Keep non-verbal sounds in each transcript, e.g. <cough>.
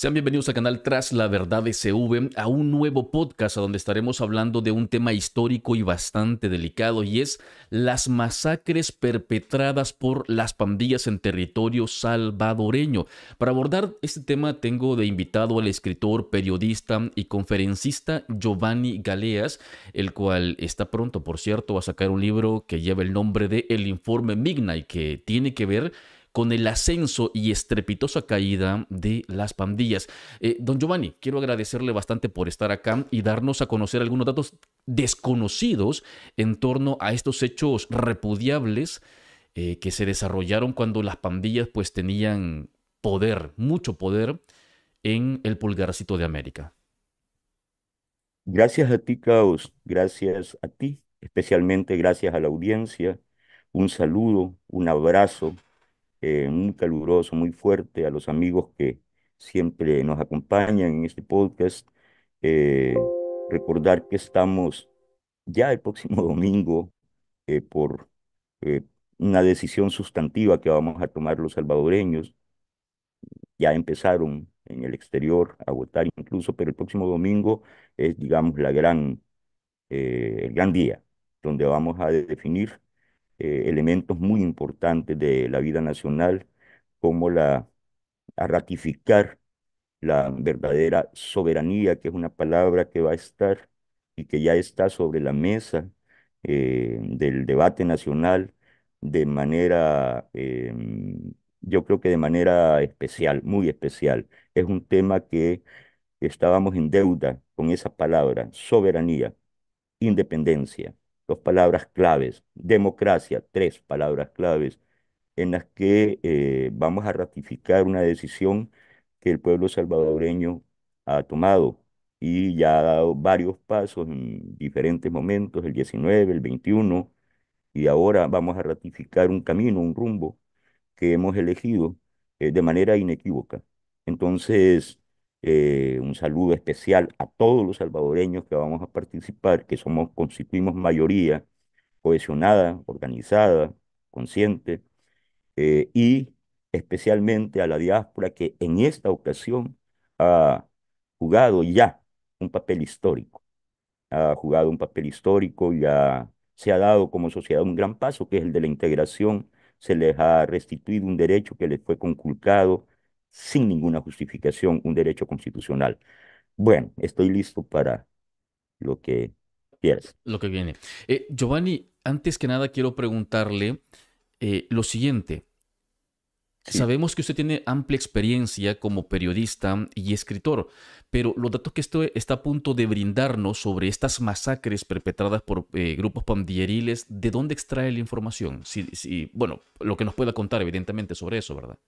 Sean bienvenidos al canal Tras la Verdad SV, a un nuevo podcast a donde estaremos hablando de un tema histórico y bastante delicado y es las masacres perpetradas por las pandillas en territorio salvadoreño. Para abordar este tema tengo de invitado al escritor, periodista y conferencista Giovanni Galeas, el cual está pronto, por cierto, a sacar un libro que lleva el nombre de El Informe Migna y que tiene que ver con el ascenso y estrepitosa caída de las pandillas. Eh, don Giovanni, quiero agradecerle bastante por estar acá y darnos a conocer algunos datos desconocidos en torno a estos hechos repudiables eh, que se desarrollaron cuando las pandillas pues tenían poder, mucho poder en el pulgarcito de América. Gracias a ti, Caos. Gracias a ti, especialmente gracias a la audiencia. Un saludo, un abrazo eh, muy caluroso, muy fuerte, a los amigos que siempre nos acompañan en este podcast. Eh, recordar que estamos ya el próximo <laughs> domingo eh, por una decisión sustantiva que vamos a tomar los salvadoreños. Ya empezaron en el exterior a votar incluso, pero el próximo domingo es, digamos, la gran, el gran día donde vamos a definir eh, elementos muy importantes de la vida nacional, como la, ratificar la verdadera soberanía, que es una palabra que va a estar y que ya está sobre la mesa eh, del debate nacional de manera, em, yo creo que de manera especial, muy especial. Es un tema que estábamos en deuda con esa palabra, soberanía, independencia dos palabras claves. Democracia, tres palabras claves en las que eh, vamos a ratificar una decisión que el pueblo salvadoreño ha tomado y ya ha dado varios pasos en diferentes momentos, el 19, el 21, y ahora vamos a ratificar un camino, un rumbo que hemos elegido eh, de manera inequívoca. Entonces, eh, un saludo especial a todos los salvadoreños que vamos a participar, que somos, constituimos mayoría cohesionada, organizada, consciente, eh, y especialmente a la diáspora que en esta ocasión ha jugado ya un papel histórico, ha jugado un papel histórico, ya se ha dado como sociedad un gran paso, que es el de la integración, se les ha restituido un derecho que les fue conculcado sin ninguna justificación un derecho constitucional. Bueno, estoy listo para lo que quieras. Lo que viene. Eh, Giovanni, antes que nada quiero preguntarle eh, lo siguiente. Sabemos que usted tiene amplia experiencia como periodista y escritor, pero los datos que esto está a punto de brindarnos sobre estas masacres perpetradas por eh, grupos pandilleriles, ¿de dónde extrae la información? si, bueno, lo que nos pueda contar evidentemente sobre eso, ¿verdad?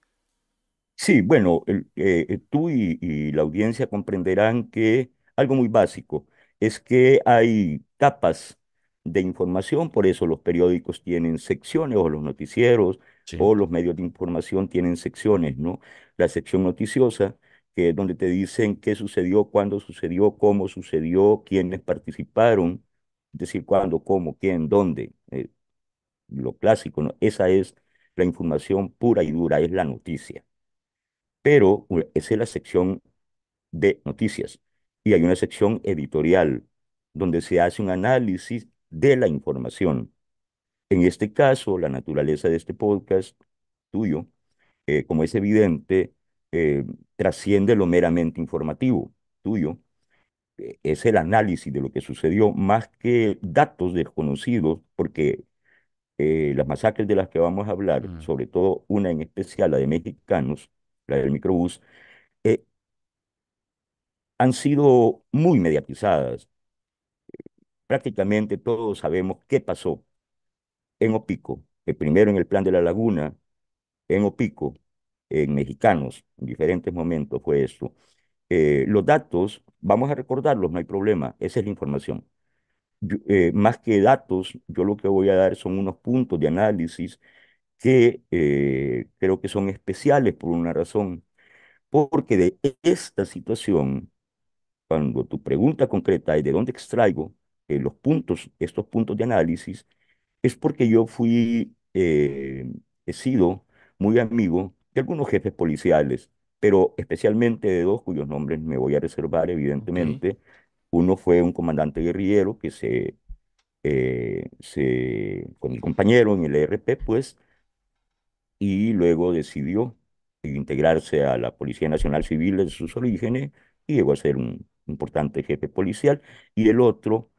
Sí, bueno, eh, eh, tú y, la audiencia comprenderán que algo muy básico es que hay capas de información, por eso los periódicos tienen secciones o los noticieros o los medios de información tienen secciones, ¿no? La sección noticiosa, que donde te dicen qué sucedió, cuándo sucedió, cómo sucedió, quiénes participaron, es decir, cuándo, cómo, quién, dónde, eh, lo clásico, ¿no? Esa es la información pura y dura, es la noticia pero esa es la sección de noticias y hay una sección editorial donde se hace un análisis de la información. En este caso, la naturaleza de este podcast tuyo, eh, como es evidente, eh, trasciende lo meramente informativo tuyo. E, es el análisis de lo que sucedió más que datos desconocidos, porque eh, las masacres de las que vamos a hablar, mm. sobre todo una en especial, la de mexicanos, del microbús, eh, han sido muy mediatizadas. Prácticamente todos sabemos qué pasó en Opico, el eh, primero en el plan de la laguna, en Opico, en mexicanos, en diferentes momentos fue esto. Eh, los datos, vamos a recordarlos, no hay problema, esa es la información. más que datos, yo lo que voy a dar son unos puntos de análisis que eh, creo que son especiales por una razón, porque de esta situación, cuando tu pregunta concreta es de dónde extraigo eh, los puntos, estos puntos de análisis, es porque yo fui, eh, he sido muy amigo de algunos jefes policiales, pero especialmente de dos cuyos nombres me voy a reservar, evidentemente. Uno fue un comandante guerrillero que se, se, con mi compañero en el ERP, pues, y luego decidió integrarse a la Policía Nacional Civil de sus orígenes y llegó a ser un importante jefe policial, y el otro,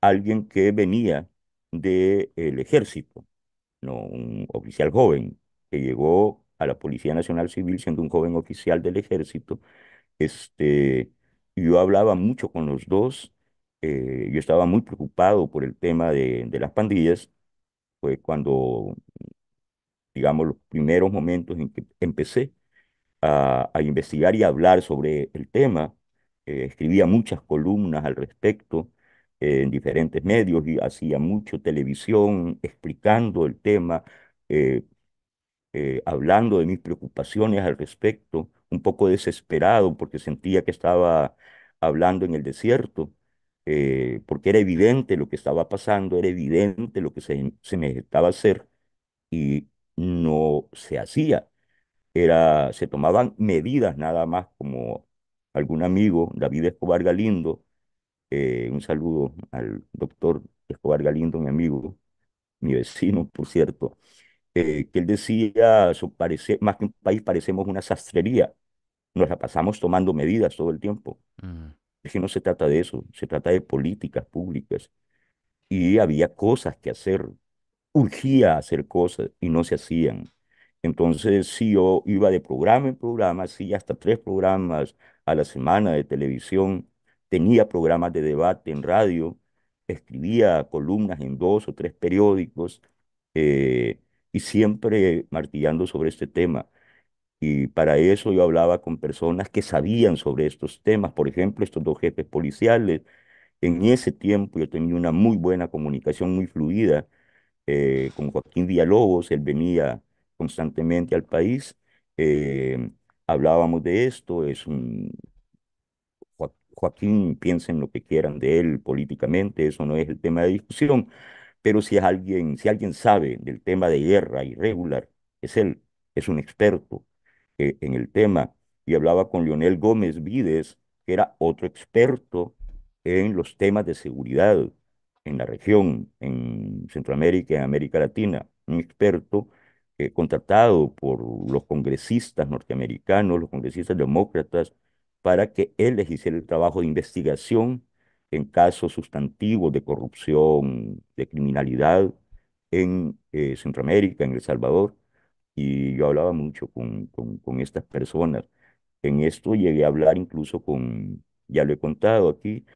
alguien que venía del ejército, no, un oficial joven que llegó a la Policía Nacional Civil siendo un joven oficial del ejército. Este, yo hablaba mucho con los dos, eh, yo estaba muy preocupado por el tema de, las pandillas, fue cuando digamos, los primeros momentos en que empecé a, investigar y a hablar sobre el tema. Eh, escribía muchas columnas al respecto eh, en diferentes medios y hacía mucho televisión explicando el tema, eh, hablando de mis preocupaciones al respecto, un poco desesperado porque sentía que estaba hablando en el desierto. porque era evidente lo que estaba pasando, era evidente lo que se, se necesitaba hacer y, no se hacía. Era, se tomaban medidas nada más, como algún amigo, David Escobar Galindo, eh, un saludo al doctor Escobar Galindo, mi amigo, mi vecino, por cierto, eh, que él decía, más que un país parecemos una sastrería, nos la pasamos tomando medidas todo el tiempo. Mm. Es que no se trata de eso, se trata de políticas públicas. Y había cosas que hacer, urgía hacer cosas y no se hacían. Entonces, si yo iba de programa en programa, sí, hasta tres programas a la semana de televisión, tenía programas de debate en radio, escribía columnas en dos o tres periódicos eh, y siempre martillando sobre este tema. Y para eso yo hablaba con personas que sabían sobre estos temas, por ejemplo, estos dos jefes policiales. En ese tiempo yo tenía una muy buena comunicación, muy fluida eh, con Joaquín Dialogos, él venía constantemente al país, eh, hablábamos de esto, es un... Joaquín, piensen lo que quieran de él políticamente, eso no es el tema de discusión, pero si alguien, si alguien sabe del tema de guerra irregular, es él, es un experto eh, en el tema, y hablaba con Leonel Gómez Vides, que era otro experto en los temas de seguridad, en la región, en Centroamérica, en América Latina, un experto contratado por los congresistas norteamericanos, los congresistas demócratas, para que él les hiciera el trabajo de investigación en casos sustantivos de corrupción, de criminalidad en eh, Centroamérica, en El Salvador. Y yo hablaba mucho con, con, con estas personas. En esto llegué a hablar incluso con, ya lo he contado aquí,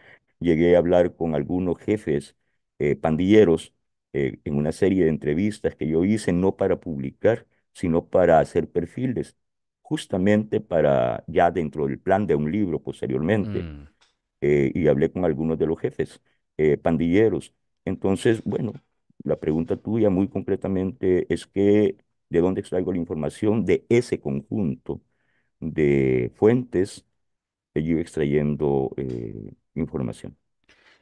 llegué a hablar con algunos jefes eh, pandilleros eh, en una serie de entrevistas que yo hice, no para publicar, sino para hacer perfiles, justamente para ya dentro del plan de un libro posteriormente. Mm. Eh, y hablé con algunos de los jefes pandilleros. Entonces, bueno, la pregunta tuya muy concretamente es que, ¿de dónde extraigo la información? De ese conjunto de fuentes que yo extrayendo información.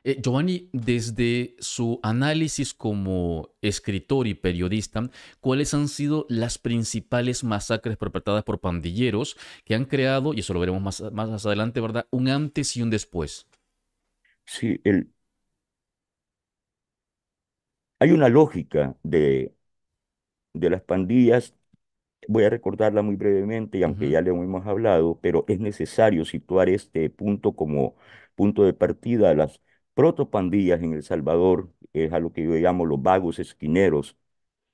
Eh, Giovanni, desde su análisis como escritor y periodista, ¿cuáles han sido las principales masacres perpetradas por pandilleros que han creado, y eso lo veremos más, más adelante, ¿verdad? Un antes y un después. Sí, el... hay una lógica de, de las pandillas voy a recordarla muy brevemente, y aunque ya le hemos hablado, pero es necesario situar este punto como punto de partida de las protopandillas en El Salvador, es a lo que yo llamo los vagos esquineros,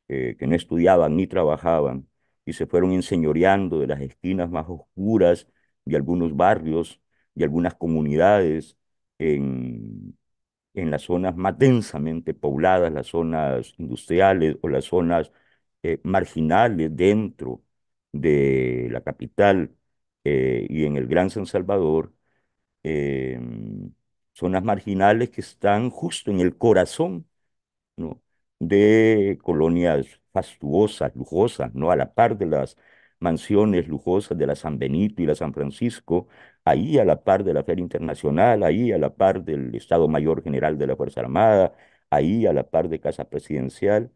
eh, que no estudiaban ni trabajaban, y se fueron enseñoreando de las esquinas más oscuras de algunos barrios, y algunas comunidades, en, en las zonas más densamente pobladas, las zonas industriales o las zonas eh, marginales dentro de la capital eh, y en el Gran San Salvador, zonas em, marginales que están justo en el corazón ¿no? de colonias fastuosas, lujosas, ¿no? a la par de las mansiones lujosas de la San Benito y la San Francisco, ahí a la par de la Feria Internacional, ahí a la par del Estado Mayor General de la Fuerza Armada, ahí a la par de Casa Presidencial,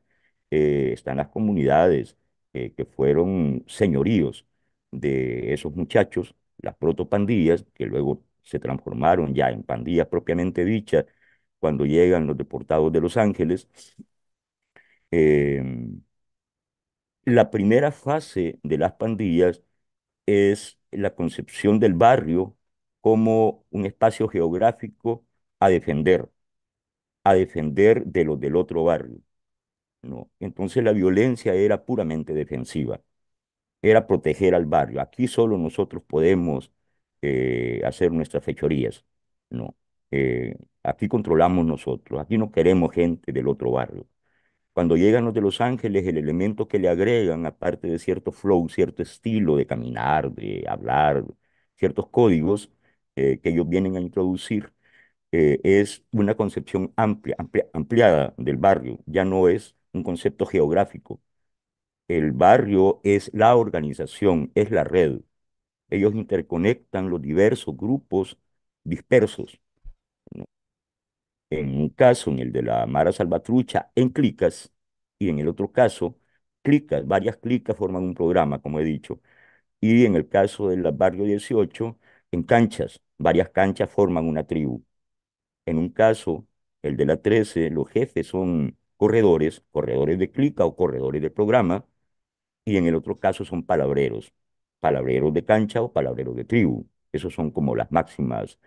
eh, están las comunidades eh, que fueron señoríos de esos muchachos, las protopandillas, que luego se transformaron ya en pandillas propiamente dichas cuando llegan los deportados de Los Ángeles. Em, la primera fase de las pandillas es la concepción del barrio como un espacio geográfico a defender, a defender de los del otro barrio. ¿no? Entonces la violencia era puramente defensiva, era proteger al barrio. Aquí solo nosotros podemos eh, hacer nuestras fechorías. No. Eh, aquí controlamos nosotros, aquí no queremos gente del otro barrio. Cuando llegan los de Los Ángeles, el elemento que le agregan, aparte de cierto flow, cierto estilo de caminar, de hablar, ciertos códigos eh, que ellos vienen a introducir, es una concepción amplia, ampliada del barrio, ya no es un concepto geográfico. El barrio es la organización, es la red, ellos interconectan los diversos grupos dispersos. En un caso, en el de la Mara Salvatrucha, en clicas, y en el otro caso, clicas, varias clicas forman un programa, como he dicho. Y en el caso del barrio 18, en canchas, varias canchas forman una tribu. En un caso, el de la 13, los jefes son corredores, corredores de clica o corredores de programa, y en el otro caso son palabreros palabreros de cancha o palabreros de tribu. Esos son como las máximas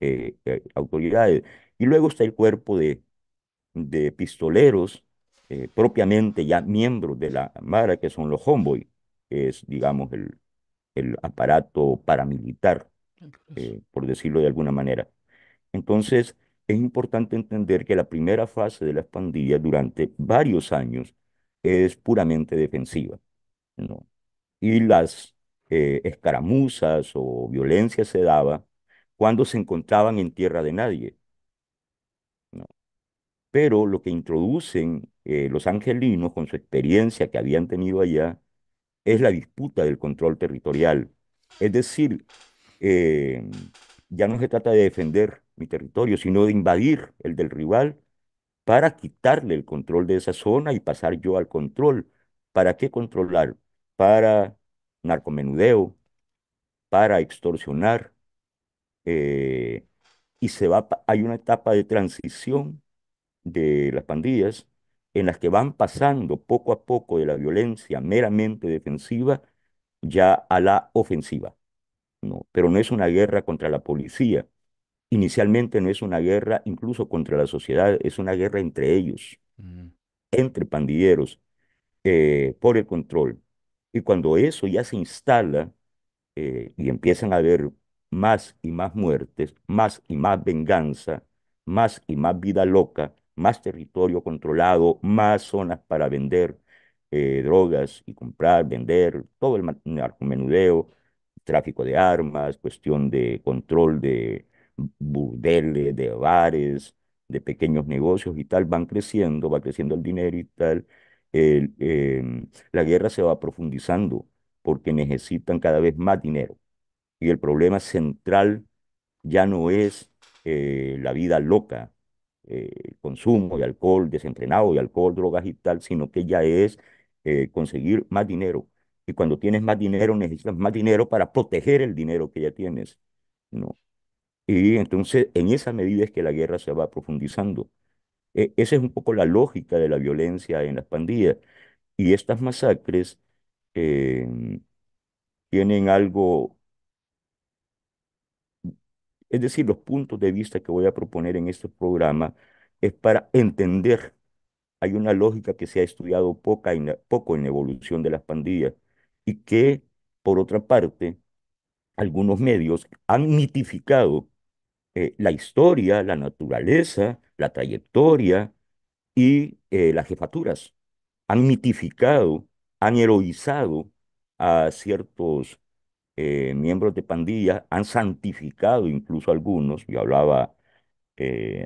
eh, eh, autoridades. Y luego está el cuerpo de, de pistoleros, eh, propiamente ya miembros de la Mara, que son los homeboy, que es, digamos, el, el aparato paramilitar, por decirlo de alguna manera. Entonces, es importante entender que la primera fase de la pandillas durante varios años es puramente defensiva. ¿no? Y las eh, escaramuzas o violencia se daba cuando se encontraban en tierra de nadie. Pero lo que introducen eh, los angelinos con su experiencia que habían tenido allá es la disputa del control territorial. Es decir, eh, ya no se trata de defender mi territorio, sino de invadir el del rival para quitarle el control de esa zona y pasar yo al control. ¿Para qué controlar? Para narcomenudeo, para extorsionar, eh, y se va, hay una etapa de transición de las pandillas en las que van pasando poco a poco de la violencia meramente defensiva ya a la ofensiva. No, pero no es una guerra contra la policía. Inicialmente no es una guerra incluso contra la sociedad, es una guerra entre ellos, mm. entre pandilleros, eh, por el control. Y cuando eso ya se instala eh, y empiezan a haber más y más muertes, más y más venganza, más y más vida loca, más territorio controlado, más zonas para vender eh, drogas y comprar, vender, todo el menudeo, tráfico de armas, cuestión de control de burdeles, de bares, de pequeños negocios y tal, van creciendo, va creciendo el dinero y tal, Em, la guerra se va profundizando porque necesitan cada vez más dinero. Y el problema central ya no es eh, la vida loca, eh, el consumo de alcohol desenfrenado, de alcohol, drogas y tal, sino que ya es eh, conseguir más dinero. Y cuando tienes más dinero, necesitas más dinero para proteger el dinero que ya tienes. ¿no? Y entonces, en esa medida es que la guerra se va profundizando. E, esa es un poco la lógica de la violencia en las pandillas. Y estas masacres em, tienen algo, es decir, los puntos de vista que voy a proponer en este programa es para entender, hay una lógica que se ha estudiado poca poco en la evolución de las pandillas y que, por otra parte, algunos medios han mitificado eh, la historia, la naturaleza, la trayectoria y eh, las jefaturas. Han mitificado, han heroizado a ciertos eh, miembros de pandilla, han santificado incluso a algunos. Yo hablaba,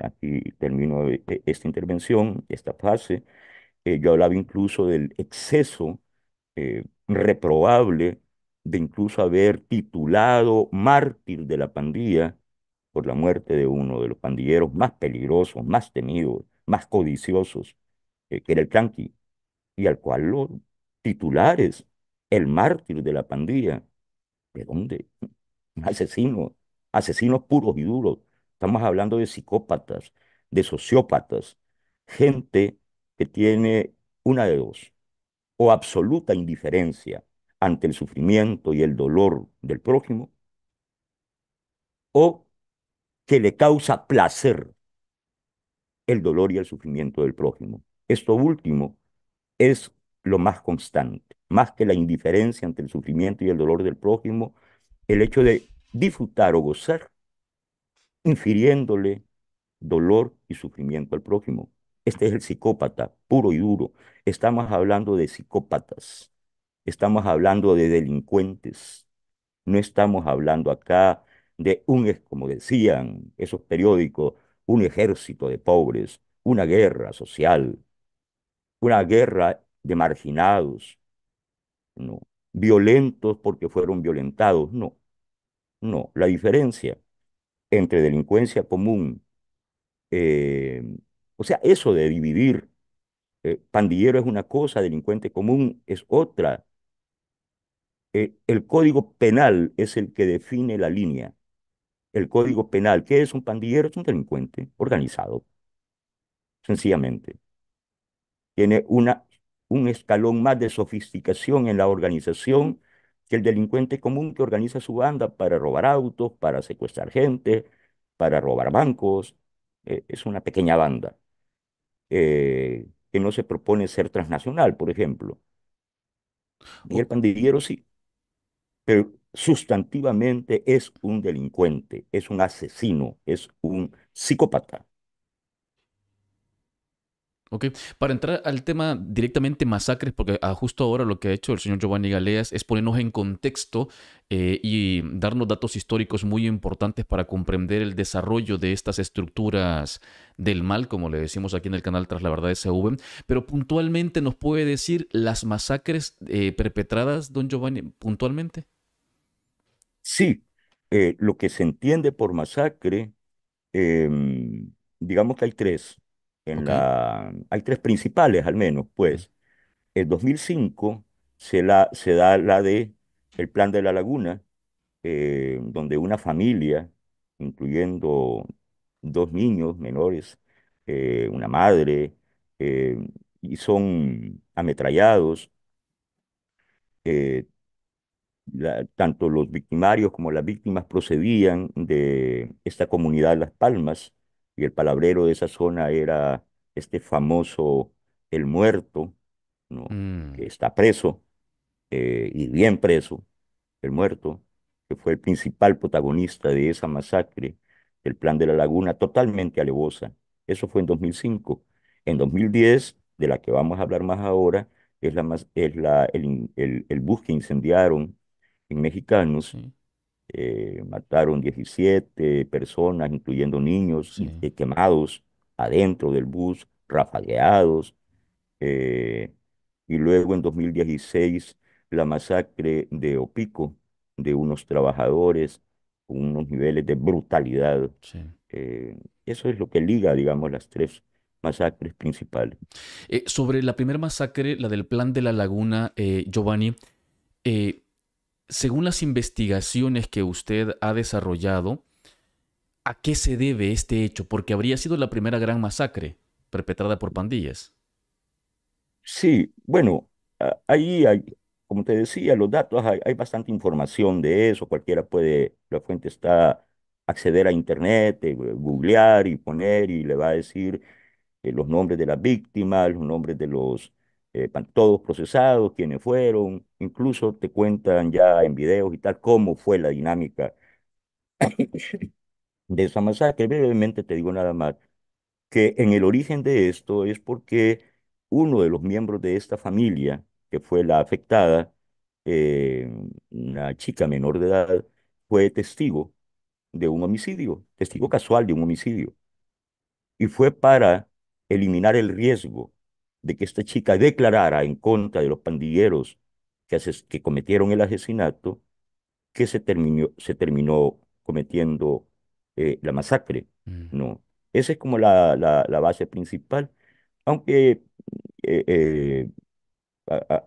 aquí termino e, esta intervención, esta fase, yo hablaba incluso del exceso reprobable de incluso haber titulado mártir de la pandilla por la muerte de uno de los pandilleros más peligrosos, más temidos, más codiciosos, eh, que era el Tranqui, y al cual los titulares, el mártir de la pandilla, ¿de dónde? Asesinos, asesinos puros y duros. Estamos hablando de psicópatas, de sociópatas, gente que tiene una de dos, o absoluta indiferencia ante el sufrimiento y el dolor del prójimo, o que le causa placer el dolor y el sufrimiento del prójimo. Esto último es lo más constante, más que la indiferencia ante el sufrimiento y el dolor del prójimo, el hecho de disfrutar o gozar infiriéndole dolor y sufrimiento al prójimo. Este es el psicópata, puro y duro. Estamos hablando de psicópatas, estamos hablando de delincuentes, no estamos hablando acá de un, como decían esos periódicos, un ejército de pobres, una guerra social, una guerra de marginados, no, violentos porque fueron violentados, no, no, la diferencia entre delincuencia común, eh, o sea, eso de dividir, eh, pandillero es una cosa, delincuente común es otra, eh, el código penal es el que define la línea el Código Penal. ¿Qué es un pandillero? Es un delincuente organizado, sencillamente. Tiene una, un escalón más de sofisticación en la organización que el delincuente común que organiza su banda para robar autos, para secuestrar gente, para robar bancos. E, es una pequeña banda eh, que no se propone ser transnacional, por ejemplo. Y el pandillero sí. Pero sustantivamente es un delincuente, es un asesino, es un psicópata. Ok, para entrar al tema directamente masacres, porque ah, justo ahora lo que ha hecho el señor Giovanni Galeas es ponernos en contexto eh, y darnos datos históricos muy importantes para comprender el desarrollo de estas estructuras del mal, como le decimos aquí en el canal Tras la Verdad de SV. Pero puntualmente nos puede decir las masacres eh, perpetradas, don Giovanni, puntualmente. Sí, eh, lo que se entiende por masacre, em, digamos que hay tres, en la, hay tres principales al menos, pues. En 2005 se, la, se da la de el plan de la laguna, eh, donde una familia, incluyendo dos niños menores, eh, una madre, y son ametrallados tanto los victimarios como las víctimas procedían de esta comunidad de Las Palmas y el palabrero de esa zona era este famoso El Muerto, ¿no? Mm. que está preso eh, y bien preso, El Muerto, que fue el principal protagonista de esa masacre el Plan de la Laguna, totalmente alevosa. Eso fue en 2005. En 2010, de la que vamos a hablar más ahora, es, la, es la, el, el, el bus que incendiaron en mexicanos. Eh, mataron 17 personas, incluyendo niños, eh, quemados adentro del bus, rafagueados. Eh, y luego en 2016 la masacre de Opico, de unos trabajadores con unos niveles de brutalidad. eso es lo que liga, digamos, las tres masacres principales. sobre la primera masacre, la del Plan de la Laguna, Giovanni, según las investigaciones que usted ha desarrollado, ¿a qué se debe este hecho? Porque habría sido la primera gran masacre perpetrada por pandillas. Sí, bueno, ahí hay, como te decía, los datos, hay, bastante información de eso, cualquiera puede, la fuente está, acceder a internet, eh, googlear y poner y le va a decir eh, los nombres de las víctimas, los nombres de los eh, todos procesados, quienes fueron, incluso te cuentan ya en videos y tal cómo fue la dinámica <coughs> de esa masacre. Brevemente te digo nada más que en el origen de esto es porque uno de los miembros de esta familia, que fue la afectada, eh, una chica menor de edad, fue testigo de un homicidio, testigo casual de un homicidio. Y fue para eliminar el riesgo de que esta chica declarara en contra de los pandilleros que, que cometieron el asesinato, que se terminó, se terminó cometiendo eh, la masacre. Mm. ¿no? Esa es como la, la, base principal, aunque eh, eh,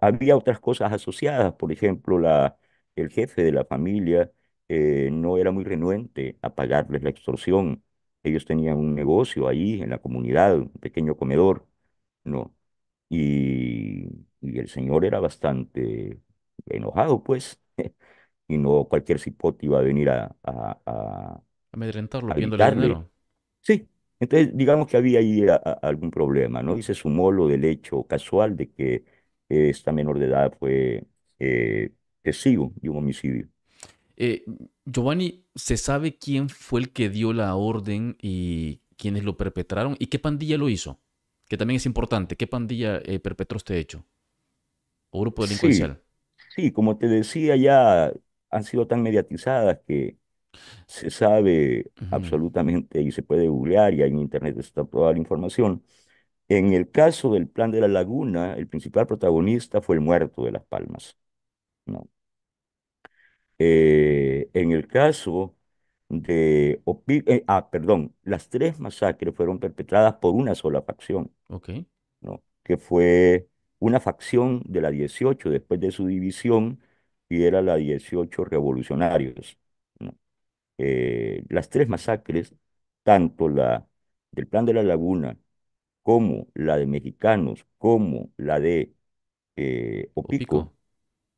había otras cosas asociadas, por ejemplo, la, el jefe de la familia no era muy renuente a pagarles la extorsión. Ellos tenían un negocio ahí en la comunidad, un pequeño comedor, ¿no? Y, y el señor era bastante enojado, pues, <laughs> y no cualquier cipote iba a venir a, a, a amedrentarlo, viendo el Sí, entonces digamos que había ahí algún problema, ¿no? Y se sumó lo del hecho casual de que esta menor de edad fue eh, testigo de un homicidio. Eh, Giovanni, ¿se sabe quién fue el que dio la orden y quiénes lo perpetraron y qué pandilla lo hizo? que también es importante. ¿Qué pandilla eh, perpetró este hecho? ¿O grupo delincuencial? Sí, como te decía, ya han sido tan mediatizadas que se sabe absolutamente y se puede googlear y hay en internet está toda la información. En el caso del plan de la laguna, el principal protagonista fue el muerto de Las Palmas. Eh, en el caso de eh, ah, perdón, las tres masacres fueron perpetradas por una sola facción, okay. ¿no? que fue una facción de la 18 después de su división y era la 18 revolucionarios. Eh, las tres masacres, tanto la del Plan de la Laguna como la de mexicanos, como la de eh, Opico,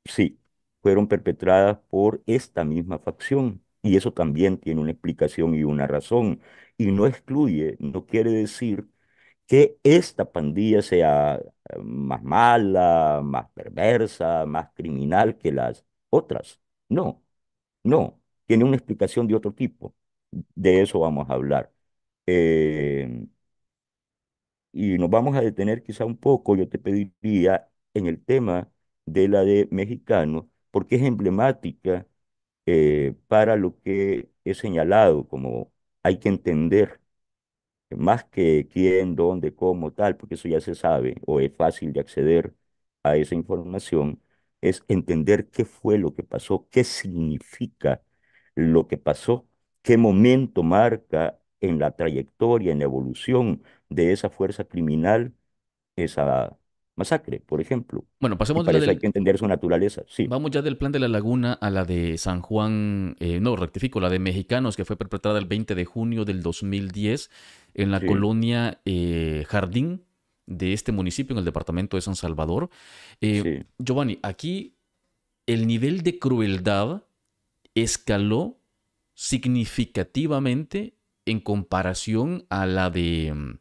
sí, fueron perpetradas por esta misma facción y eso también tiene una explicación y una razón. Y no excluye, no quiere decir que esta pandilla sea eh, más mala, más perversa, más criminal que las otras. No, no. Tiene una explicación de otro tipo. De eso vamos a hablar. Eh, y nos vamos a detener quizá un poco, yo te pediría, en el tema de la de mexicano porque es emblemática eh, para lo que he señalado, como hay que entender más que quién, dónde, cómo, tal, porque eso ya se sabe o es fácil de acceder a esa información, es entender qué fue lo que pasó, qué significa lo que pasó, qué momento marca en la trayectoria, en la evolución de esa fuerza criminal, esa masacre, por ejemplo. Bueno, pasemos de la hay que entender su naturaleza. Sí. Vamos ya del plan de la laguna a la de San Juan, eh, no, rectifico, la de Mexicanos, que fue perpetrada el 20 de junio del 2010 en la colonia eh, Jardín de este municipio, en el departamento de San Salvador. Eh, Giovanni, aquí el nivel de crueldad escaló significativamente en comparación a la de mm,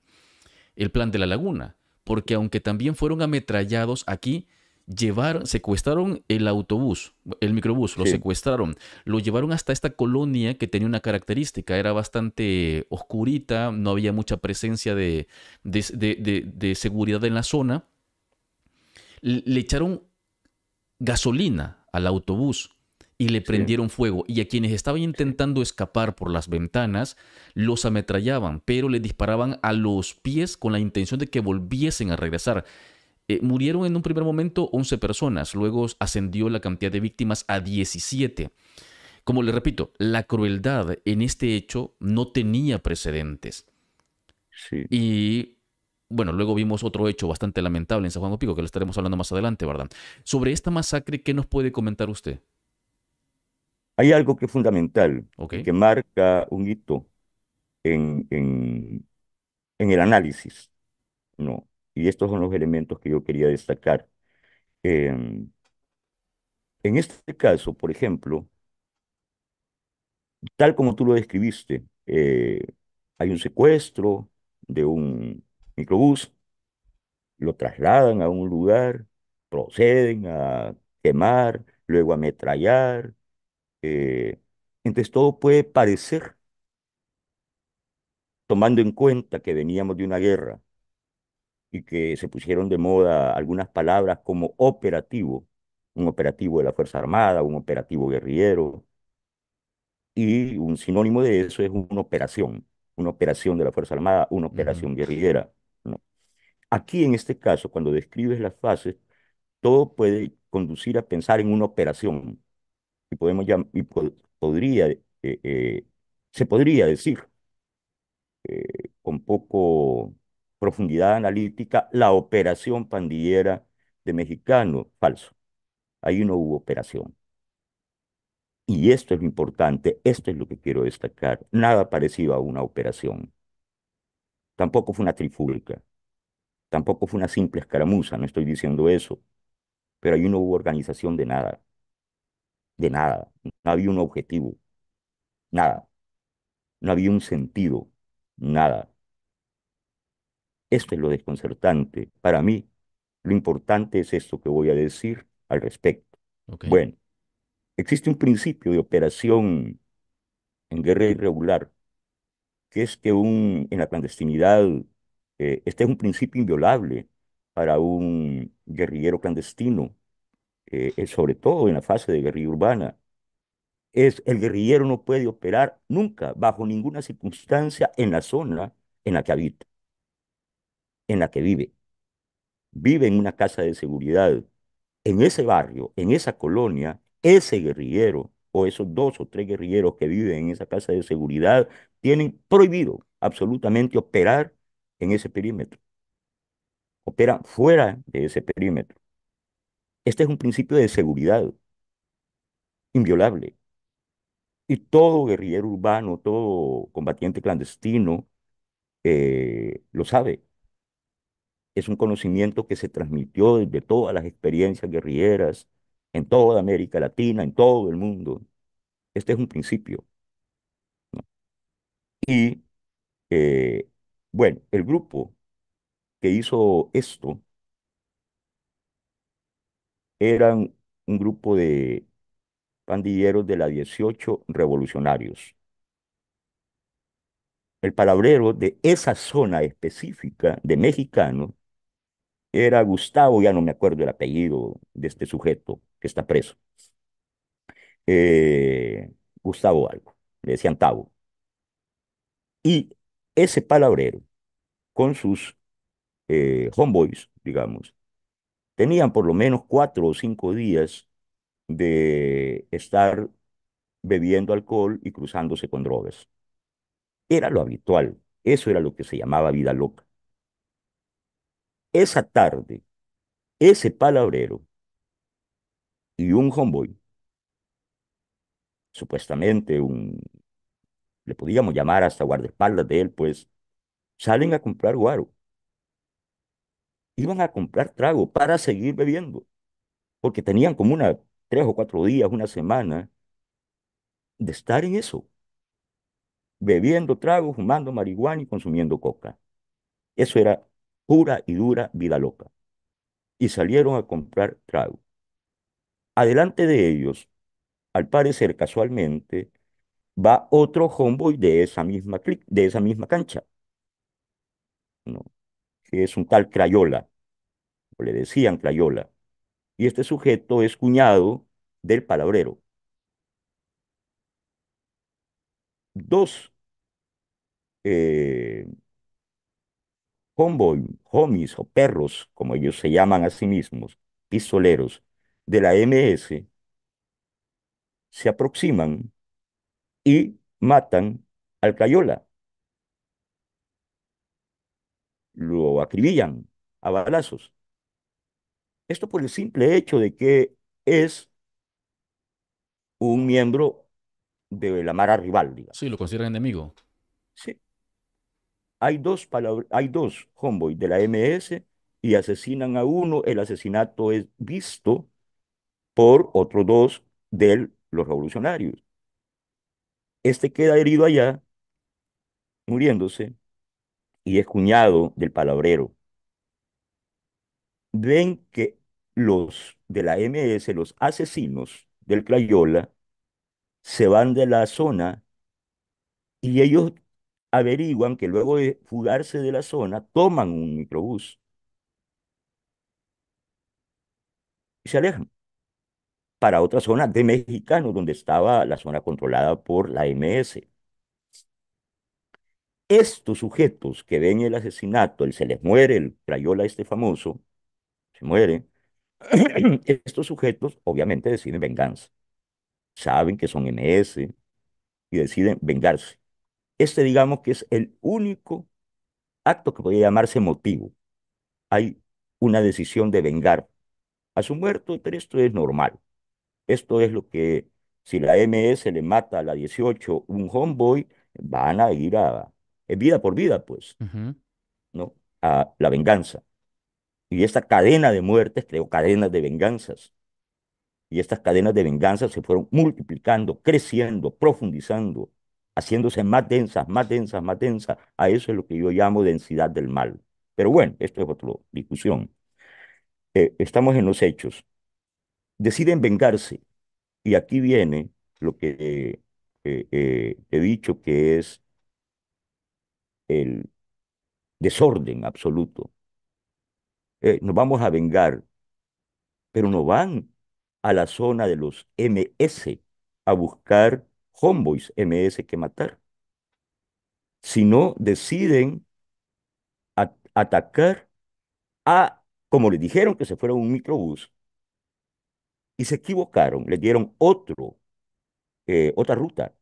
el plan de la laguna porque aunque también fueron ametrallados aquí, llevaron secuestraron el autobús, el microbús, lo secuestraron, lo llevaron hasta esta colonia que tenía una característica, era bastante oscurita, no había mucha presencia de, de, seguridad en la zona, le echaron gasolina al autobús y le prendieron fuego. Y a quienes estaban intentando escapar por las ventanas, los ametrallaban, pero le disparaban a los pies con la intención de que volviesen a regresar. Eh, murieron en un primer momento 11 personas, luego ascendió la cantidad de víctimas a 17. Como le repito, la crueldad en este hecho no tenía precedentes. Y bueno, luego vimos otro hecho bastante lamentable en San Juan de Pico, que lo estaremos hablando más adelante, ¿verdad? Sobre esta masacre, ¿qué nos puede comentar usted? Hay algo que es fundamental, que marca un hito en, el análisis, ¿no? Y estos son los elementos que yo quería destacar. Em, en este caso, por ejemplo, tal como tú lo describiste, eh, hay un secuestro de un microbús, lo trasladan a un lugar, proceden a quemar, luego a ametrallar, eh, entonces todo puede parecer, tomando en cuenta que veníamos de una guerra y que se pusieron de moda algunas palabras como operativo, un operativo de la Fuerza Armada, un operativo guerrillero, y un sinónimo de eso es una operación, una operación de la Fuerza Armada, una operación guerrillera. Aquí en este caso, cuando describes las fases, todo puede conducir a pensar en una operación, y podemos ya, podría, eh, eh, se podría decir eh, con poco profundidad analítica la operación pandillera de mexicano, falso. Ahí no hubo operación. Y esto es lo importante, esto es lo que quiero destacar. Nada parecido a una operación. Tampoco fue una trifulca, tampoco fue una simple escaramuza, no estoy diciendo eso, pero ahí no hubo organización de nada de nada, no había un objetivo, nada, no había un sentido, nada. Esto es lo desconcertante. Para mí, lo importante es esto que voy a decir al respecto. Bueno, existe un principio de operación en guerra irregular, que es que un, en la clandestinidad, eh, este es un principio inviolable para un guerrillero clandestino eh, eh, sobre todo en la fase de guerrilla urbana, es el guerrillero no puede operar nunca, bajo ninguna circunstancia, en la zona en la que habita, en la que vive. Vive en una casa de seguridad. En ese barrio, en esa colonia, ese guerrillero o esos dos o tres guerrilleros que viven en esa casa de seguridad tienen prohibido absolutamente operar en ese perímetro. Operan fuera de ese perímetro. Este es un principio de seguridad inviolable. Y todo guerrillero urbano, todo combatiente clandestino eh, lo sabe. Es un conocimiento que se transmitió desde todas las experiencias guerrilleras en toda América Latina, en todo el mundo. Este es un principio. Y eh, bueno, el grupo que hizo esto eran un grupo de pandilleros de la 18 revolucionarios. El palabrero de esa zona específica de mexicano era Gustavo, ya no me acuerdo el apellido de este sujeto que está preso. Eh, Gustavo algo, le decían Tavo. Y ese palabrero, con sus eh, homeboys, digamos, tenían por lo menos cuatro o cinco días de estar bebiendo alcohol y cruzándose con drogas. Era lo habitual, eso era lo que se llamaba vida loca. Esa tarde, ese palabrero y un homeboy, supuestamente un, le podíamos llamar hasta guardaespaldas de él, pues, salen a comprar guaro iban a comprar trago para seguir bebiendo, porque tenían como tres o cuatro días, una semana, de estar en eso, bebiendo trago, fumando marihuana y consumiendo coca. Eso era pura y dura vida loca. Y salieron a comprar trago. Adelante de ellos, al parecer casualmente, va otro homeboy de esa misma, de esa misma cancha. No que es un tal Crayola, le decían Crayola, y este sujeto es cuñado del palabrero. Dos eh, homies o perros, como ellos se llaman a sí mismos, pistoleros de la MS, se aproximan y matan al Crayola. lo acribillan a balazos. Esto por el simple hecho de que es un miembro de la mara rival, Sí, lo consideran enemigo. Sí. Hay dos, hay dos homeboys de la MS y asesinan a uno. El asesinato es visto por otros dos de los revolucionarios. Este queda herido allá, muriéndose, y es cuñado del palabrero. Ven que los de la MS, los asesinos del clayola se van de la zona y ellos averiguan que luego de fugarse de la zona toman un microbús y se alejan para otra zona de mexicano donde estaba la zona controlada por la MS estos sujetos que ven el asesinato, el se les muere, el Crayola este famoso, se muere, <clears throat> estos sujetos obviamente deciden venganza. Saben que son MS y deciden vengarse. Este digamos que es el único acto que podría llamarse motivo. Hay una decisión de vengar a su muerto, pero esto es normal. Esto es lo que si la MS le mata a la 18 un homeboy, van a ir a, es vida por vida, pues, ¿no? A la venganza. Y esta cadena de muertes creó cadenas de venganzas. Y estas cadenas de venganzas se fueron multiplicando, creciendo, profundizando, haciéndose más densas, más densas, más densas. A eso es lo que yo llamo densidad del mal. Pero bueno, esto es otra discusión. Eh, estamos en los hechos. Deciden vengarse. Y aquí viene lo que eh, eh, he dicho que es el desorden absoluto. Eh, nos vamos a vengar, pero no van a la zona de los MS a buscar homeboys MS que matar, sino deciden atacar a, como les dijeron que se fuera un microbús, y se equivocaron, le dieron otro, eh, otra ruta.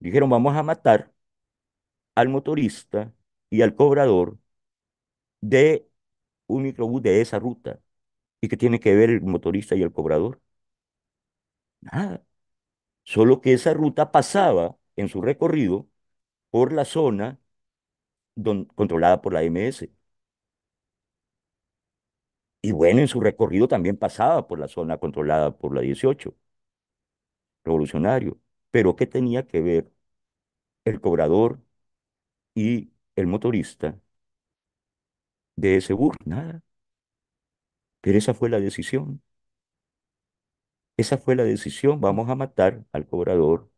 Dijeron, vamos a matar al motorista y al cobrador de un microbús de esa ruta. ¿Y qué tiene que ver el motorista y el cobrador? Nada. Solo que esa ruta pasaba en su recorrido por la zona controlada por la MS. Y bueno, en su recorrido también pasaba por la zona controlada por la 18, revolucionario. Pero ¿qué tenía que ver el cobrador y el motorista de ese bus, nada. Pero esa fue la decisión. Esa fue la decisión, vamos a matar al cobrador.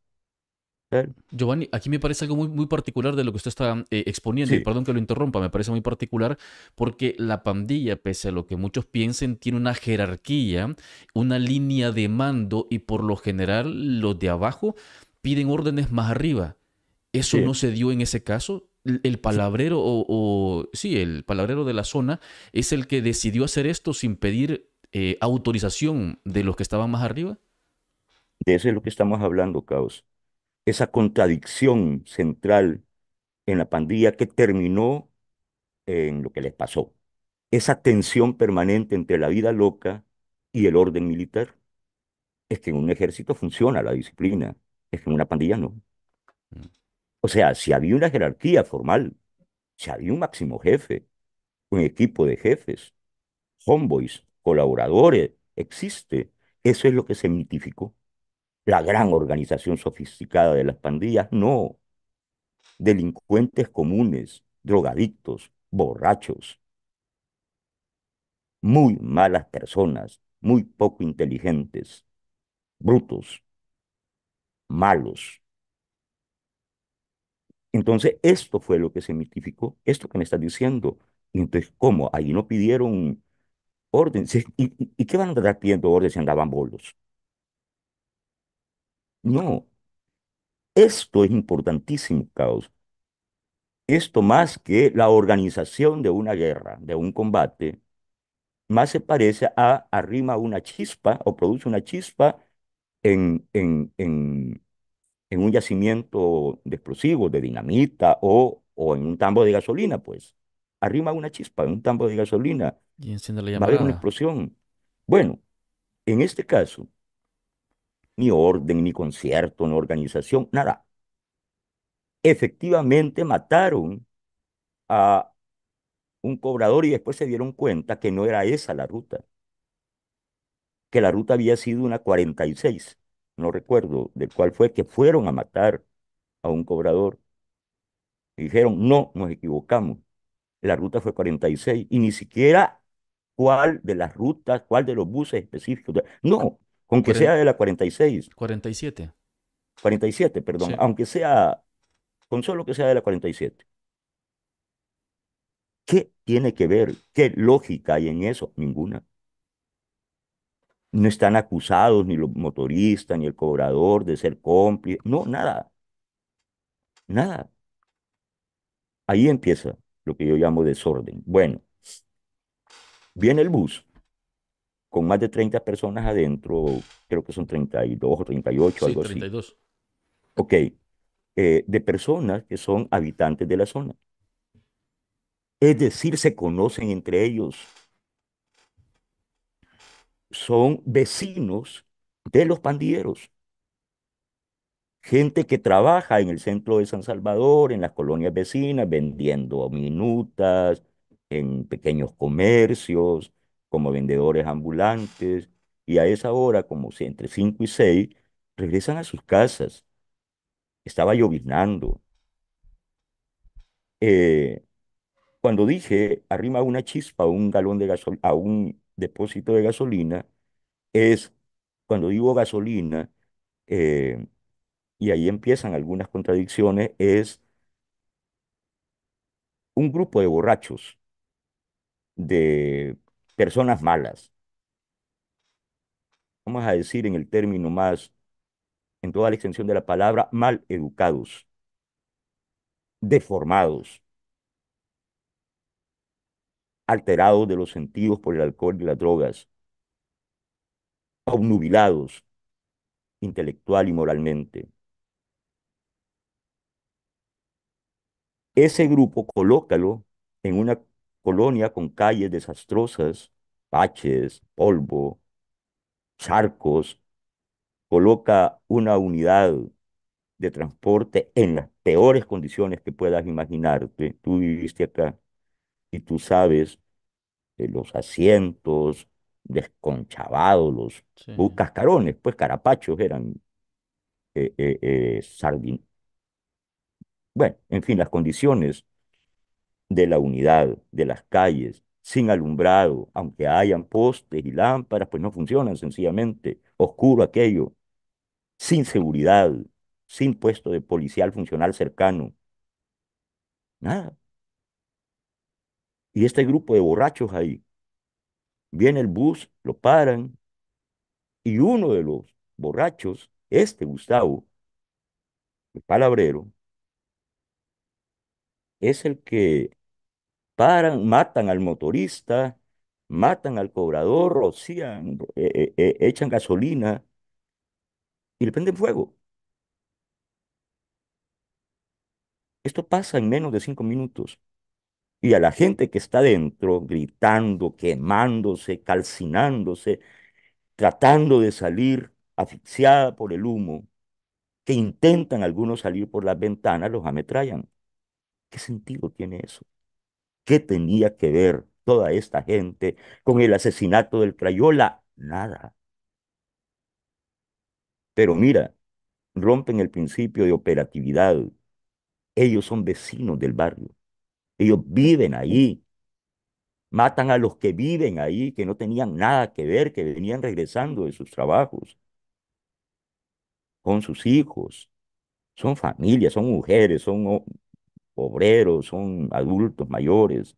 Giovanni, aquí me parece algo muy, muy particular de lo que usted está eh, exponiendo, y perdón que lo interrumpa, me parece muy particular porque la pandilla, pese a lo que muchos piensen, tiene una jerarquía, una línea de mando y por lo general los de abajo piden órdenes más arriba. Eso no se dio en ese caso. El palabrero o, sí, el palabrero de la zona es el que decidió hacer esto sin pedir eh, autorización de los que estaban más arriba. De eso es lo que estamos hablando, Caos. Esa contradicción central en la pandilla que terminó en lo que les pasó. Esa tensión permanente entre la vida loca y el orden militar. Es que en un ejército funciona la disciplina, es que en una pandilla no. Mm. O sea, si había una jerarquía formal, si había un máximo jefe, un equipo de jefes, homeboys, colaboradores, existe. Eso es lo que se mitificó. La gran organización sofisticada de las pandillas, no. Delincuentes comunes, drogadictos, borrachos. Muy malas personas, muy poco inteligentes, brutos, malos. Entonces, esto fue lo que se mitificó, esto que me estás diciendo. entonces, ¿cómo? Ahí no pidieron orden. <laughs> ¿Y, qué van a andar pidiendo orden si andaban bolos? No. Esto es importantísimo, caos. Esto más que la organización de una guerra, de un combate, más se parece a arrima una chispa o produce una chispa en, en, en un yacimiento de explosivos, de dinamita o, o en un tambo de gasolina, pues arrima una chispa en un tambo de gasolina y Va a haber una explosión. Bueno, en este caso, ni orden, ni concierto, ni organización, nada. Efectivamente mataron a un cobrador y después se dieron cuenta que no era esa la ruta, que la ruta había sido una 46 no recuerdo del cual fue, que fueron a matar a un cobrador. dijeron, no, nos equivocamos. La ruta fue 46 y ni siquiera cuál de las rutas, cuál de los buses específicos. No, con que sea de la 46. 47. 47, perdón, aunque sea, con solo que sea de la 47. ¿Qué tiene que ver? ¿Qué lógica hay en eso? Ninguna. No están acusados ni los motoristas, ni el cobrador de ser cómplice. No, nada. Nada. Ahí empieza lo que yo llamo desorden. Bueno, viene el bus con más de 30 personas adentro, creo que son 32 o 38, o algo así. 32. Ok, eh, de personas que son habitantes de la zona. Es decir, se conocen entre ellos son vecinos de los pandilleros. Gente que trabaja en el centro de San Salvador, en las colonias vecinas, vendiendo minutas, en pequeños comercios, como vendedores ambulantes, y a esa hora, como entre 5 y 6, regresan a sus casas. Estaba lloviznando. Eh, cuando dije, arrima una chispa a un galón de gasolina, a un depósito de gasolina es, cuando digo gasolina, eh, y ahí empiezan algunas contradicciones, es un grupo de borrachos, de personas malas, vamos a decir en el término más, en toda la extensión de la palabra, mal educados, deformados, alterados de los sentidos por el alcohol y las drogas, obnubilados intelectual y moralmente. Ese grupo colócalo en una colonia con calles desastrosas, baches, polvo, charcos, coloca una unidad de transporte en las peores condiciones que puedas imaginarte. Tú viviste acá y tú sabes, los asientos desconchavados, los cascarones, pues carapachos eran eh, eh, eh Bueno, en fin, las condiciones de la unidad, de las calles, sin alumbrado, aunque hayan postes y lámparas, pues no funcionan sencillamente, oscuro aquello, sin seguridad, sin puesto de policial funcional cercano. Nada y este grupo de borrachos ahí. Viene el bus, lo paran y uno de los borrachos, este Gustavo, el palabrero, es el que paran, matan al motorista, matan al cobrador, rocían, eh, eh, eh, echan gasolina y le prenden fuego. Esto pasa en menos de cinco minutos y a la gente que está dentro gritando, quemándose, calcinándose, tratando de salir asfixiada por el humo, que intentan algunos salir por las ventanas, los ametrallan. ¿Qué sentido tiene eso? ¿Qué tenía que ver toda esta gente con el asesinato del Crayola? Nada. Pero mira, rompen el principio de operatividad. Ellos son vecinos del barrio. Ellos viven ahí, Matan a los que viven ahí, que no tenían nada que ver, que venían regresando de sus trabajos, con sus hijos. Son familias, son mujeres, son obreros, son adultos mayores,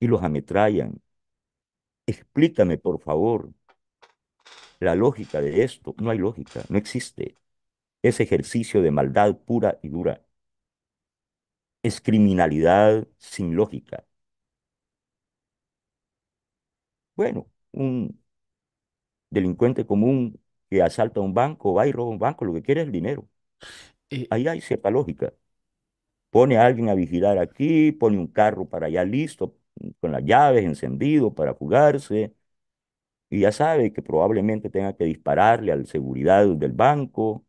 y los ametrallan. Explícame, por favor, la lógica de esto. No hay lógica, no existe. ese ejercicio de maldad pura y dura es criminalidad sin lógica. Bueno, un delincuente común que asalta un banco, va y roba un banco, lo que quiere es el dinero. Eh, Ahí hay cierta lógica. Pone a alguien a vigilar aquí, pone un carro para allá listo, con las llaves encendido para jugarse. y ya sabe que probablemente tenga que dispararle al seguridad del banco,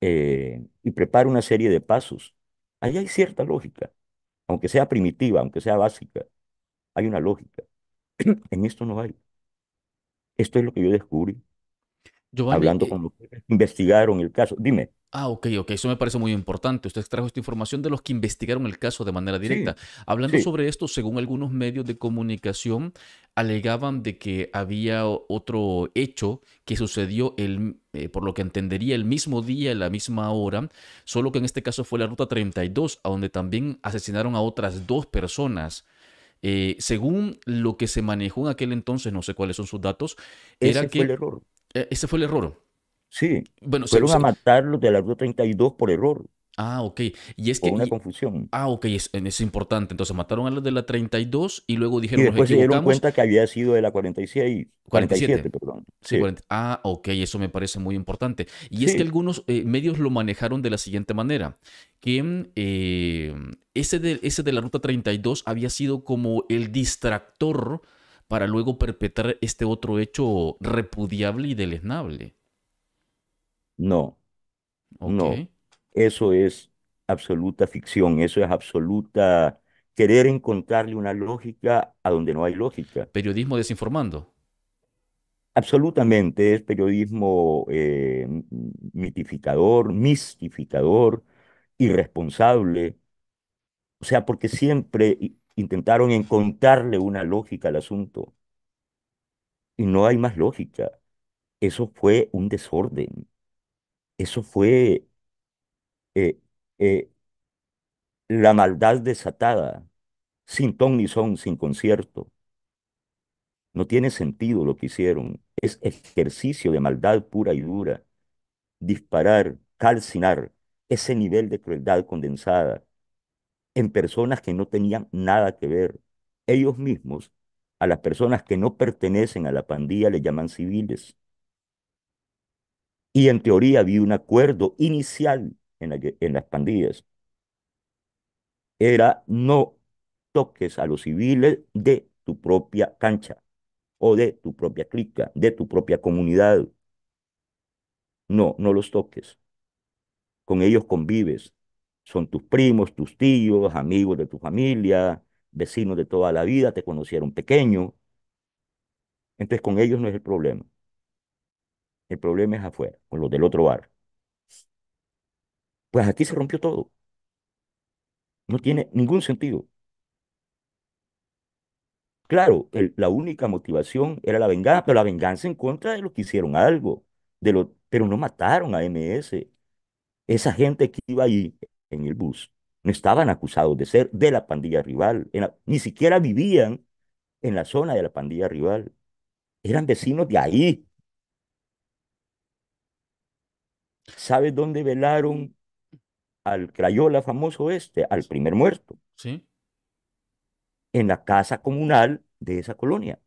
eh, y prepara una serie de pasos. Ahí hay cierta lógica, aunque sea primitiva, aunque sea básica, hay una lógica. <clears throat> En esto no hay. Esto es lo que yo descubrí hablando eh, con los que investigaron el caso. Dime. Ah, ok, ok, eso me parece muy importante. Usted trajo esta información de los que investigaron el caso de manera directa. Hablando sobre esto, según algunos medios de comunicación, alegaban de que había otro hecho que sucedió, el, eh, por lo que entendería, el mismo día, la misma hora, solo que en este caso fue la Ruta 32, a donde también asesinaron a otras dos personas. Eh, según lo que se manejó en aquel entonces, no sé cuáles son sus datos, era que... Eh, ese fue el error. Sí. Bueno, fueron se, a los de la Ruta 32 por error. Ah, ok. Y es una confusión. Ah, ok, es, importante. Entonces mataron a los de la 32 y luego dijeron. Y después se dieron cuenta que había sido de la 46. 47, 47 perdón. Sí, ah, ok, eso me parece muy importante. Y es que algunos eh, medios lo manejaron de la siguiente manera: que eh, ese, ese de la ruta 32 había sido como el distractor para luego perpetrar este otro hecho repudiable y deleznable. No, no, eso es absoluta ficción, eso es absoluta querer encontrarle una lógica a donde no hay lógica. Periodismo desinformando. Absolutamente, es periodismo eh, mitificador, mistificador, irresponsable. O sea, porque siempre intentaron encontrarle una lógica al asunto. Y no hay más lógica. Eso fue un desorden. Eso fue eh, eh, la maldad desatada, sin ton ni son, sin concierto. No tiene sentido lo que hicieron. Es ejercicio de maldad pura y dura. Disparar, calcinar ese nivel de crueldad condensada en personas que no tenían nada que ver. Ellos mismos, a las personas que no pertenecen a la pandilla, le llaman civiles. Y en teoría había un acuerdo inicial en, en las pandillas. Era no toques a los civiles de tu propia cancha o de tu propia clica, de tu propia comunidad. No, no los toques. Con ellos convives, son tus primos, tus tíos, amigos de tu familia, vecinos de toda la vida, te conocieron pequeño. Entonces con ellos no es el problema. El problema es afuera, con los del otro bar. Pues aquí se rompió todo. No tiene ningún sentido. Claro, la única motivación era la venganza, pero la venganza en contra de los que hicieron algo, de lo, pero no mataron a MS. Esa gente que iba ahí en el bus. No estaban acusados de ser de la pandilla rival, ni siquiera vivían en la zona de la pandilla rival. Eran vecinos de ahí. ¿Sabes dónde velaron al Crayola famoso este, al primer muerto? Sí. En la casa comunal de esa colonia.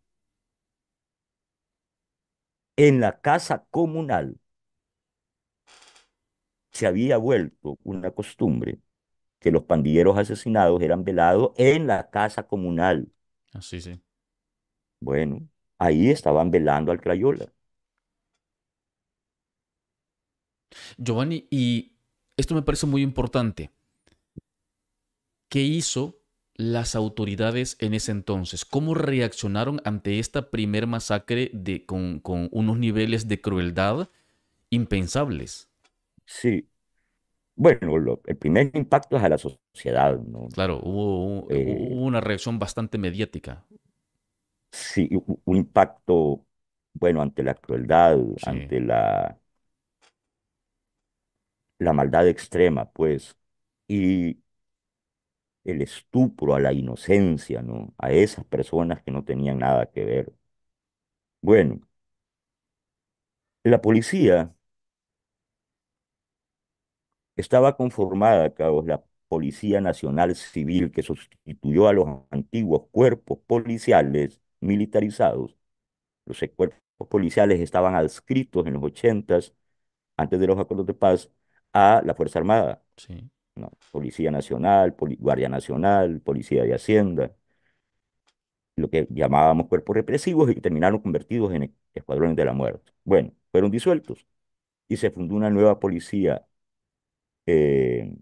En la casa comunal se había vuelto una costumbre que los pandilleros asesinados eran velados en la casa comunal. Así, ah, sí. Bueno, ahí estaban velando al Crayola. Giovanni, y esto me parece muy importante. ¿Qué hizo las autoridades en ese entonces? ¿Cómo reaccionaron ante esta primer masacre de, con, con unos niveles de crueldad impensables? Sí. Bueno, el primer impacto es a la sociedad, ¿no? Claro, hubo, eh, una reacción bastante mediática. Sí, un impacto, bueno, ante la crueldad, ante la, la maldad extrema, pues, y el estupro a la inocencia, ¿no? A esas personas que no tenían nada que ver. Bueno, la policía estaba conformada, la Policía Nacional Civil que sustituyó a los antiguos cuerpos policiales militarizados. Los cuerpos policiales estaban adscritos en los ochentas, antes de los acuerdos de paz, a la Fuerza Armada. Sí. Policía Nacional, Guardia Nacional, Policía de Hacienda, lo que llamábamos cuerpos represivos y terminaron convertidos en escuadrones de la muerte. Bueno, fueron disueltos y se fundó una nueva policía eh,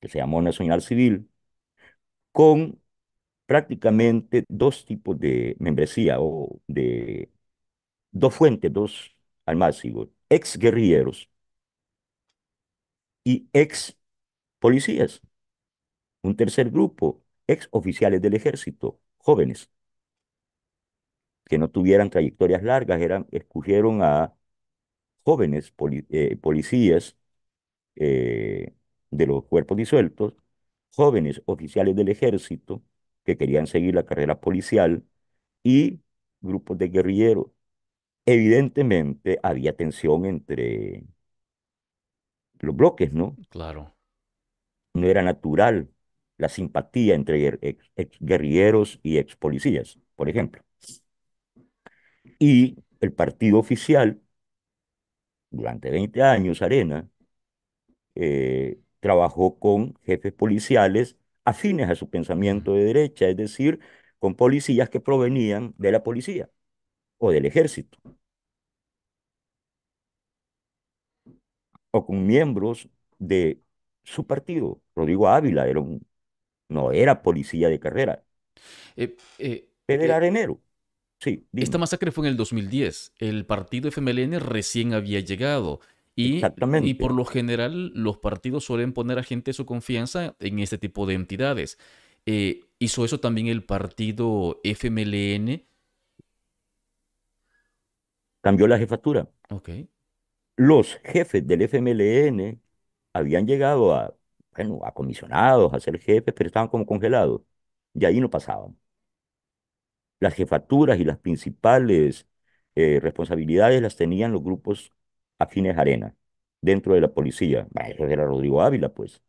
que se llamó Nacional Civil, con prácticamente dos tipos de membresía o de dos fuentes, dos al máximo, ex guerrilleros y ex policías. Un tercer grupo, ex oficiales del ejército, jóvenes, que no tuvieran trayectorias largas, eran, escogieron a jóvenes eh, policías eh, de los cuerpos disueltos, jóvenes oficiales del ejército que querían seguir la carrera policial y grupos de guerrilleros. Evidentemente había tensión entre los bloques, ¿no? Claro. No era natural la simpatía entre ex, guerrilleros y ex policías, por ejemplo. Y el partido oficial, durante 20 años, Arena, eh, trabajó con jefes policiales afines a su pensamiento de derecha, es decir, con policías que provenían de la policía o del ejército, o con miembros de su partido. Rodrigo Ávila era no era policía de carrera, eh, eh, eh arenero. Sí, esta masacre fue en el 2010. El partido FMLN recién había llegado. Y, Exactamente. y por lo general los partidos suelen poner a gente su confianza en este tipo de entidades. Eh, hizo eso también el partido FMLN. Cambió la jefatura. Okay. Los jefes del FMLN habían llegado a, bueno, a comisionados, a ser jefes, pero estaban como congelados. Y ahí no pasaban. Las jefaturas y las principales eh, responsabilidades las tenían los grupos afines Arena, dentro de la policía. Eso era Rodrigo Ávila, pues.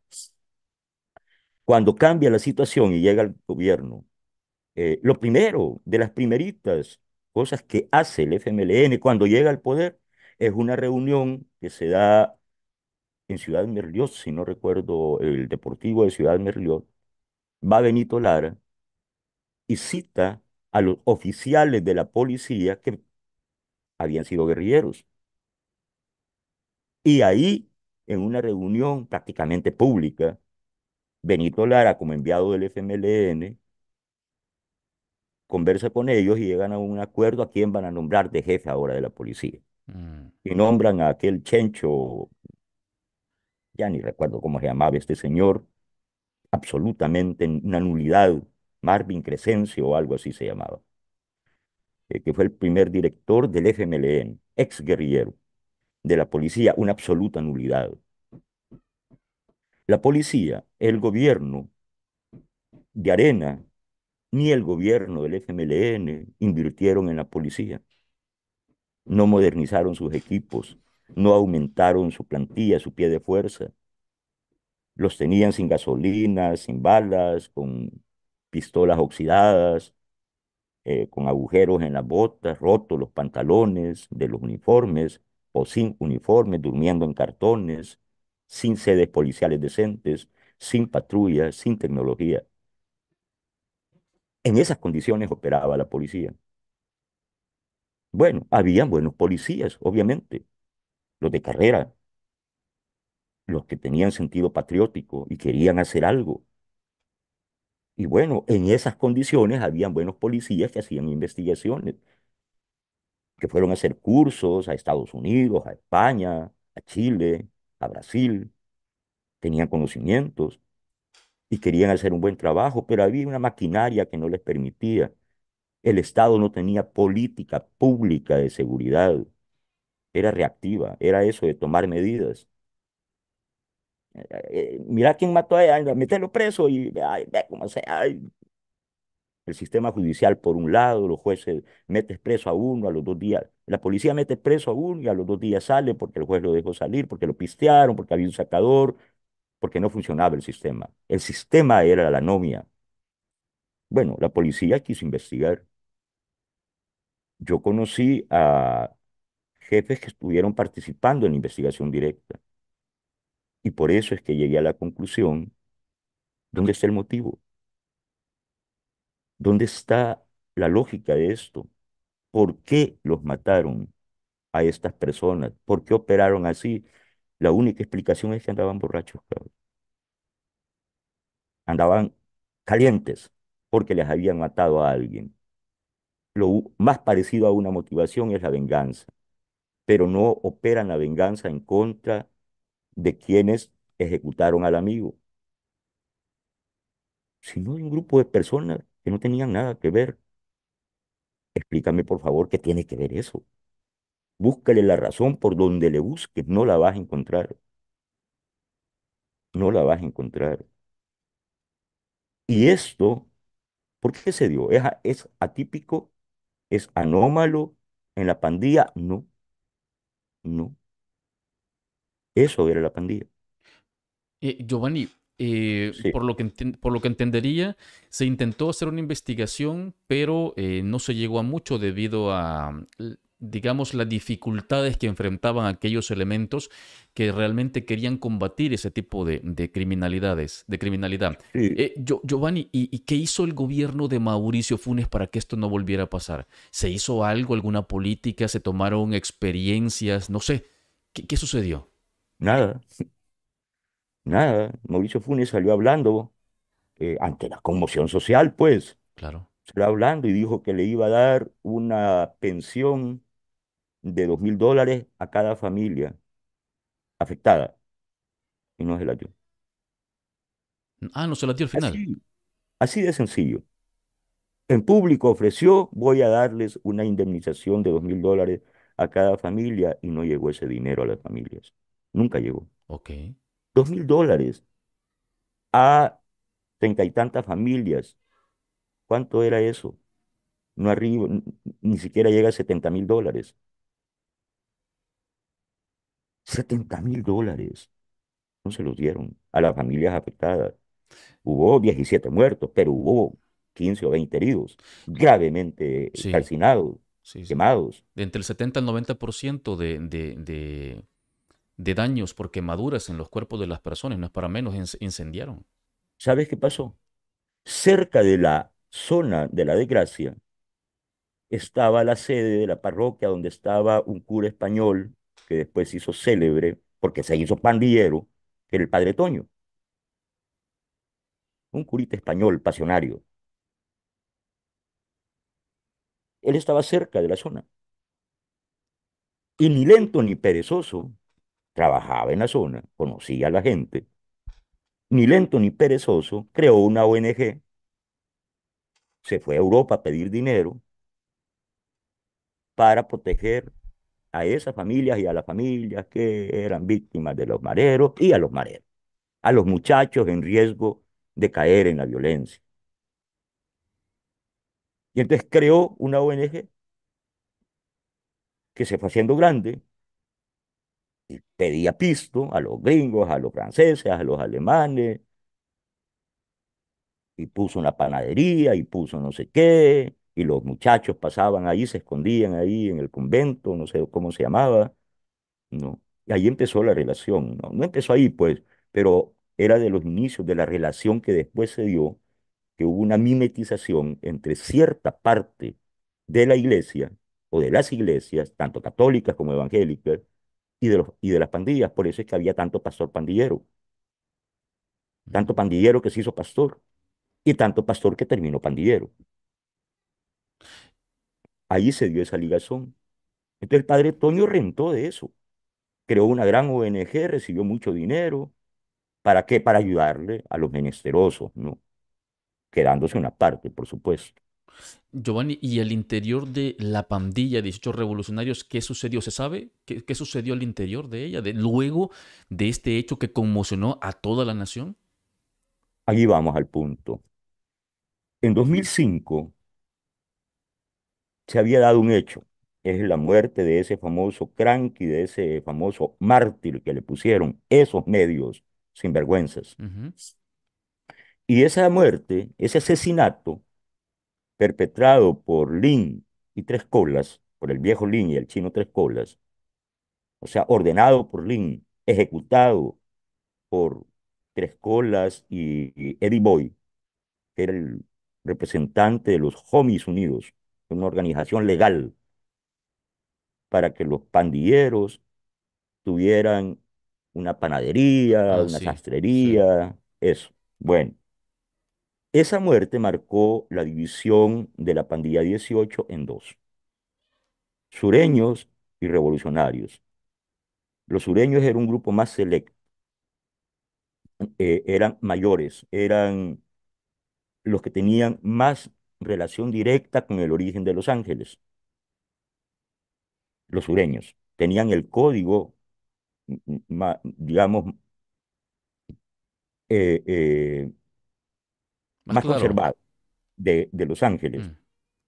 Cuando cambia la situación y llega al gobierno, eh, lo primero, de las primeritas cosas que hace el FMLN cuando llega al poder, es una reunión que se da en Ciudad Merlioz, si no recuerdo, el Deportivo de Ciudad Merlioz, va Benito Lara y cita a los oficiales de la policía que habían sido guerrilleros. Y ahí, en una reunión prácticamente pública, Benito Lara, como enviado del FMLN, conversa con ellos y llegan a un acuerdo a quién van a nombrar de jefe ahora de la policía. Mm. Y nombran a aquel Chencho, ya ni recuerdo cómo se llamaba este señor, absolutamente en una nulidad, Marvin Crescencio o algo así se llamaba, eh, que fue el primer director del FMLN, ex guerrillero de la policía, una absoluta nulidad. La policía, el gobierno de Arena, ni el gobierno del FMLN invirtieron en la policía. No modernizaron sus equipos, no aumentaron su plantilla, su pie de fuerza. Los tenían sin gasolina, sin balas, con pistolas oxidadas, eh, con agujeros en las botas, rotos los pantalones de los uniformes, o sin uniformes, durmiendo en cartones, sin sedes policiales decentes, sin patrullas, sin tecnología. En esas condiciones operaba la policía. Bueno, habían buenos policías, obviamente, los de carrera, los que tenían sentido patriótico y querían hacer algo. Y bueno, en esas condiciones habían buenos policías que hacían investigaciones que fueron a hacer cursos a Estados Unidos, a España, a Chile, a Brasil, tenían conocimientos y querían hacer un buen trabajo, pero había una maquinaria que no les permitía. El Estado no tenía política pública de seguridad, era reactiva, era eso de tomar medidas. Eh, eh, eh, mira quién mató a él, meterlo preso y ve cómo se, el sistema judicial por un lado, los jueces meten preso a uno, a los dos días, la policía mete preso a uno y a los dos días sale porque el juez lo dejó salir, porque lo pistearon, porque había un sacador, porque no funcionaba el sistema. El sistema era la novia. Bueno, la policía quiso investigar. Yo conocí a jefes que estuvieron participando en la investigación directa. Y por eso es que llegué a la conclusión, ¿dónde está el motivo? ¿Dónde está la lógica de esto? ¿Por qué los mataron a estas personas? ¿Por qué operaron así? La única explicación es que andaban borrachos, Andaban calientes porque les habían matado a alguien. Lo más parecido a una motivación es la venganza, pero no operan la venganza en contra de quienes ejecutaron al amigo, sino de un grupo de personas que no tenían nada que ver. Explícame, por favor, qué tiene que ver eso. Búscale la razón por donde le busques, no la vas a encontrar. No la vas a encontrar. Y esto, ¿por qué se dio? ¿Es, es atípico? ¿Es anómalo en la pandilla? No. No. Eso era la pandilla. Eh, Giovanni, eh, por, lo que por lo que entendería, se intentó hacer una investigación, pero eh, no se llegó a mucho debido a, mm, digamos, las dificultades que enfrentaban aquellos elementos que realmente querían combatir ese tipo de, criminalidades, de criminalidad. Eh, Giovanni, ¿y, qué hizo el gobierno de Mauricio Funes para que esto no volviera a pasar? ¿Se hizo algo, alguna política? ¿Se tomaron experiencias? No sé. qué, qué sucedió? Nada, nada, Mauricio Funes salió hablando eh, ante la conmoción social, pues. Claro. Salió hablando y dijo que le iba a dar una pensión de dos mil dólares a cada familia afectada. Y no se la dio. Ah, no se la dio al final. Así, de sencillo. En público ofreció, voy a darles una indemnización de dos mil dólares a cada familia y no llegó ese dinero a las familias. Nunca llegó. Ok dos mil dólares a treinta y tantas familias. ¿Cuánto era eso? No arriba, ni siquiera llega a 70 mil dólares. 70 mil dólares. No se los dieron a las familias afectadas. Hubo 17 muertos, pero hubo 15 o 20 heridos, gravemente sí. calcinados, quemados. De entre el 70 al 90% de, de de daños por quemaduras en los cuerpos de las personas, no es para menos, incendiaron. ¿Sabes qué pasó? Cerca de la zona de la desgracia estaba la sede de la parroquia donde estaba un cura español que después hizo célebre porque se hizo pandillero, que era el padre Toño. Un curita español, pasionario. Él estaba cerca de la zona. Y ni lento ni perezoso, Trabajaba en la zona, conocía a la gente. Ni lento ni perezoso, creó una ONG, se fue a Europa a pedir dinero para proteger a esas familias y a las familias que eran víctimas de los mareros y a los mareros, a los muchachos en riesgo de caer en la violencia. Y entonces creó una ONG que se fue haciendo grande, pedía pisto a los gringos, a los franceses, a los alemanes, y puso una panadería, y puso no sé qué, y los muchachos pasaban ahí, se escondían ahí en el convento, no sé cómo se llamaba, ¿no? Y ahí empezó la relación, ¿no? No empezó ahí, pues, pero era de los inicios de la relación que después se dio, que hubo una mimetización entre cierta parte de la iglesia o de las iglesias, tanto católicas como evangélicas, y de, los, y de las pandillas. Por eso es que había tanto pastor pandillero. Tanto mm. pandillero que se hizo pastor y tanto pastor que terminó pandillero. Ahí se dio esa ligazón. Entonces el padre Toño rentó de eso. Creó una gran ONG, recibió mucho dinero. ¿Para qué? Para ayudarle a los menesterosos, ¿no? Quedándose una parte, por supuesto. Giovanni, ¿y el interior de la pandilla de 18 revolucionarios, qué sucedió? ¿Se sabe qué, sucedió al interior de ella de, luego de este hecho que conmocionó a toda la nación? Allí vamos al punto. En 2005 se había dado un hecho, es la muerte de ese famoso cranky, de ese famoso mártir que le pusieron esos medios sinvergüenzas. Y esa muerte, ese asesinato, perpetrado por Lin y Tres Colas, por el viejo Lin y el chino Tres Colas, o sea, ordenado por Lin, ejecutado por Tres Colas y, Eddie Boy, que era el representante de los Homies Unidos, una organización legal para que los pandilleros tuvieran una panadería, ah, una sastrería, eso. Bueno, esa muerte marcó la división de la pandilla 18 en dos, sureños y revolucionarios. Los sureños eran un grupo más selecto, eh, eran mayores, eran los que tenían más relación directa con el origen de Los Ángeles. Los sureños tenían el código, mm, mm, digamos, eh, eh, más, conservado de, Los Ángeles. Mm. Eso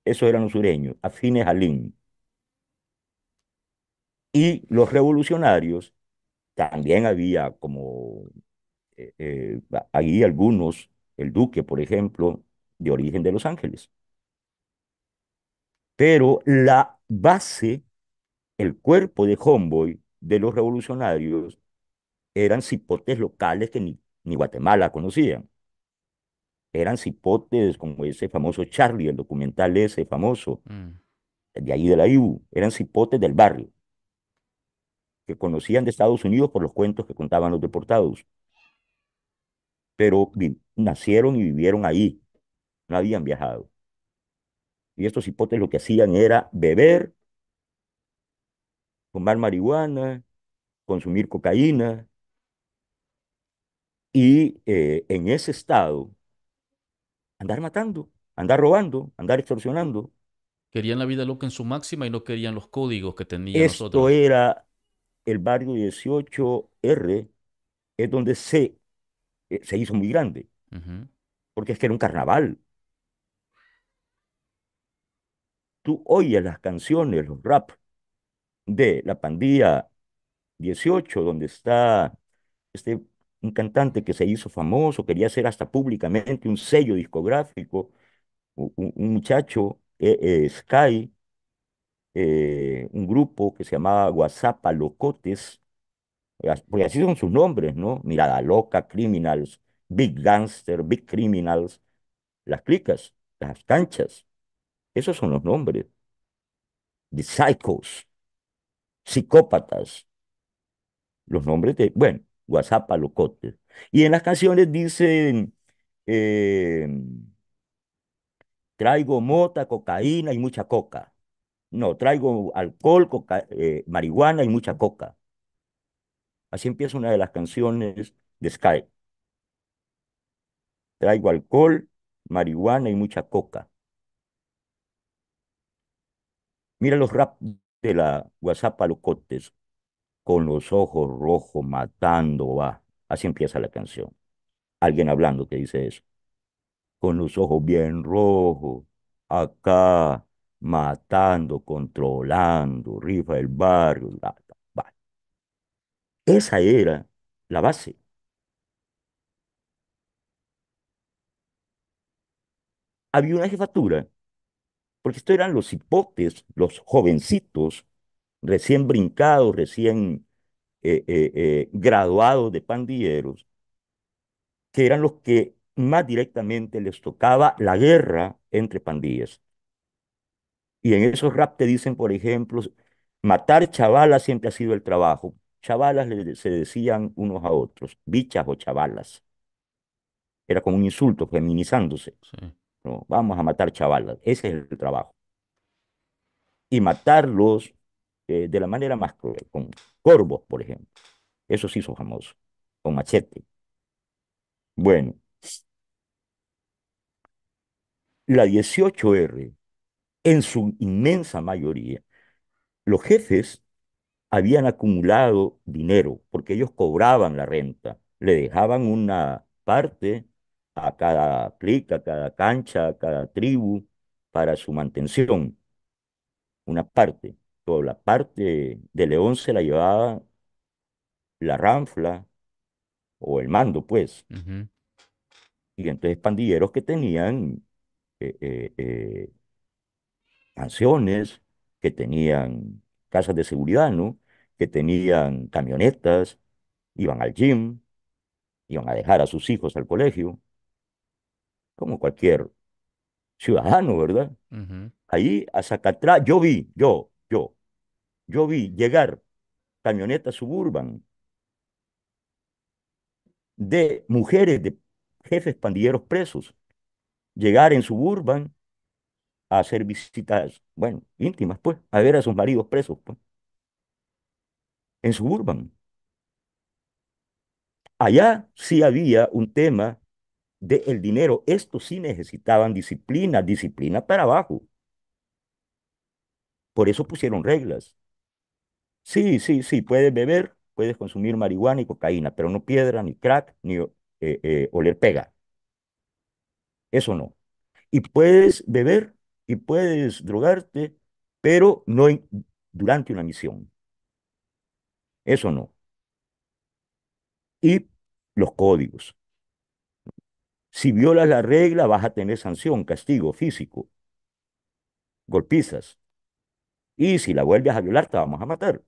Esos eran los sureños, afines a Y los revolucionarios, también había como eh, eh algunos, el duque, por ejemplo, de origen de Los Ángeles. Pero la base, el cuerpo de Homeboy de los revolucionarios eran cipotes locales que ni, ni Guatemala conocían eran cipotes como ese famoso Charlie, el documental ese famoso, mm. de ahí de la Ibu. eran cipotes del barrio, que conocían de Estados Unidos por los cuentos que contaban los deportados. Pero nacieron y vivieron ahí, no habían viajado. Y estos cipotes lo que hacían era beber, tomar marihuana, consumir cocaína, y eh, en ese estado andar matando, andar robando, andar extorsionando. Querían la vida loca en su máxima y no querían los códigos que tenía Esto era el barrio 18R, es donde se, eh, se hizo muy grande, porque es que era un carnaval. Tú oyes las canciones, los rap de la pandilla 18, donde está este cantante que se hizo famoso, quería hacer hasta públicamente un sello discográfico, un, muchacho, eh, eh, Sky, eh, un grupo que se llamaba WhatsApp Locotes, porque así son sus nombres, ¿no? Mirada Loca, Criminals, Big Gangster, Big Criminals, las clicas, las canchas, esos son los nombres. De psychos, psicópatas, los nombres de, bueno, WhatsApp, a Y en las canciones dicen, eh, traigo mota, cocaína y mucha coca. No, traigo alcohol, eh, marihuana y mucha coca. Así empieza una de las canciones de Sky. Traigo alcohol, marihuana y mucha coca. Mira los rap de la WhatsApp a con los ojos rojos matando va. Así empieza la canción. Alguien hablando que dice eso. Con los ojos bien rojos, acá, matando, controlando, rifa el barrio. La, Esa era la base. Había una jefatura, porque estos eran los hipotes, los jovencitos recién brincados, recién eh, eh, eh, graduados de pandilleros, que eran los que más directamente les tocaba la guerra entre pandillas. Y en esos rap te dicen, por ejemplo, matar chavalas siempre ha sido el trabajo. Chavalas se decían unos a otros, bichas o chavalas. Era como un insulto, feminizándose. No, vamos a matar chavalas, ese es el trabajo. Y matarlos eh, de la manera más cruel, con corvos, por ejemplo. Eso sí son famoso, con machete. Bueno, la 18R, en su inmensa mayoría, los jefes habían acumulado dinero porque ellos cobraban la renta, le dejaban una parte a cada plica, a cada cancha, a cada tribu para su mantención, una parte toda la parte de León se la llevaba la ranfla o el mando, pues. Y entonces pandilleros que tenían eh, eh, eh, canciones, que tenían casas de seguridad, Que tenían camionetas, iban al gym, iban a dejar a sus hijos al colegio, como cualquier ciudadano, ¿verdad? Ahí a atrás, yo vi, yo, yo, yo vi llegar camionetas suburban de mujeres de jefes pandilleros presos, llegar en suburban a hacer visitas, bueno, íntimas, pues, a ver a sus maridos presos, pues, en suburban. Allá sí había un tema del dinero. Estos sí necesitaban disciplina, disciplina para abajo. Por eso pusieron reglas. Sí, sí, sí, puedes beber, puedes consumir marihuana y cocaína, pero no piedra, ni crack, ni eh, eh, oler pega. Eso no. Y puedes beber y puedes drogarte, pero no durante una misión. Eso no. Y los códigos. Si violas la regla, vas a tener sanción, castigo físico, golpizas. Y si la vuelves a violar, te vamos a matar.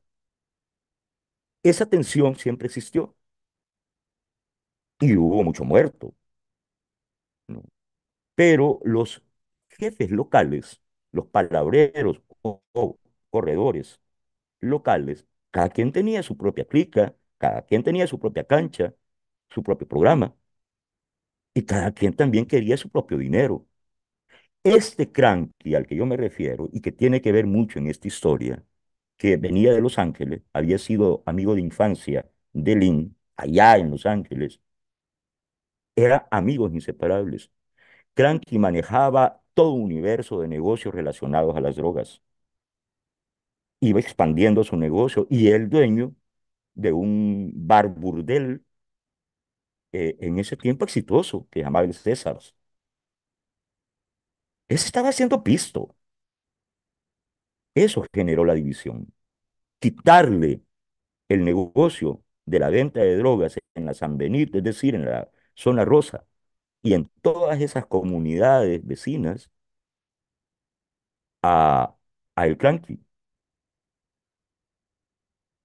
Esa tensión siempre existió. Y hubo mucho muerto. Pero los jefes locales, los palabreros o, corredores locales, cada quien tenía su propia clica, cada quien tenía su propia cancha, su propio programa. Y cada quien también quería su propio dinero. Este cranky al que yo me refiero y que tiene que ver mucho en esta historia que venía de Los Ángeles, había sido amigo de infancia de Lynn, allá en Los Ángeles, eran amigos inseparables. Cranky manejaba todo un universo de negocios relacionados a las drogas. Iba expandiendo su negocio y el dueño de un bar burdel eh, en ese tiempo exitoso que llamaba el César. Ese estaba haciendo pisto. Eso generó la división. Quitarle el negocio de la venta de drogas en la San Benito, es decir, en la zona rosa, y en todas esas comunidades vecinas a, El Clanqui.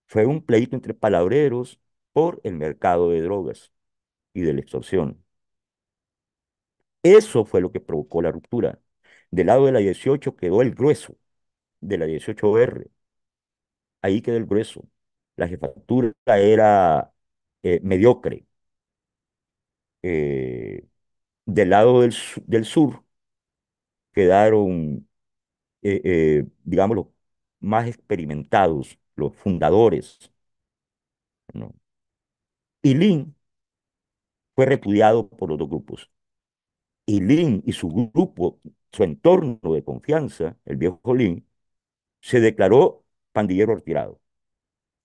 Fue un pleito entre palabreros por el mercado de drogas y de la extorsión. Eso fue lo que provocó la ruptura. Del lado de la 18 quedó el grueso de la 18R. Ahí quedó el grueso. La jefatura era eh, mediocre. Eh, del lado del, del sur quedaron, eh, digamos, los más experimentados, los fundadores. ¿no? Y Lin fue repudiado por los dos grupos. Y Lin y su grupo, su entorno de confianza, el viejo Lin, se declaró pandillero retirado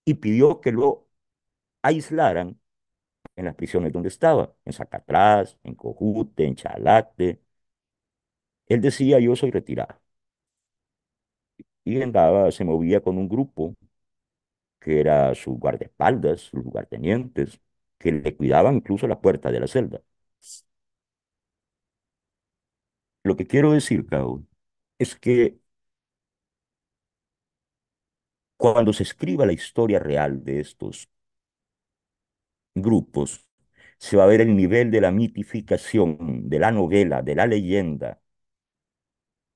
y pidió que lo aislaran en las prisiones donde estaba, en Zacatrás, en Cojute, en Chalate. Él decía, yo soy retirado. Y andaba, se movía con un grupo que era su guardaespaldas, sus lugartenientes, que le cuidaban incluso la puerta de la celda. Lo que quiero decir, Cabo, es que cuando se escriba la historia real de estos grupos, se va a ver el nivel de la mitificación, de la novela, de la leyenda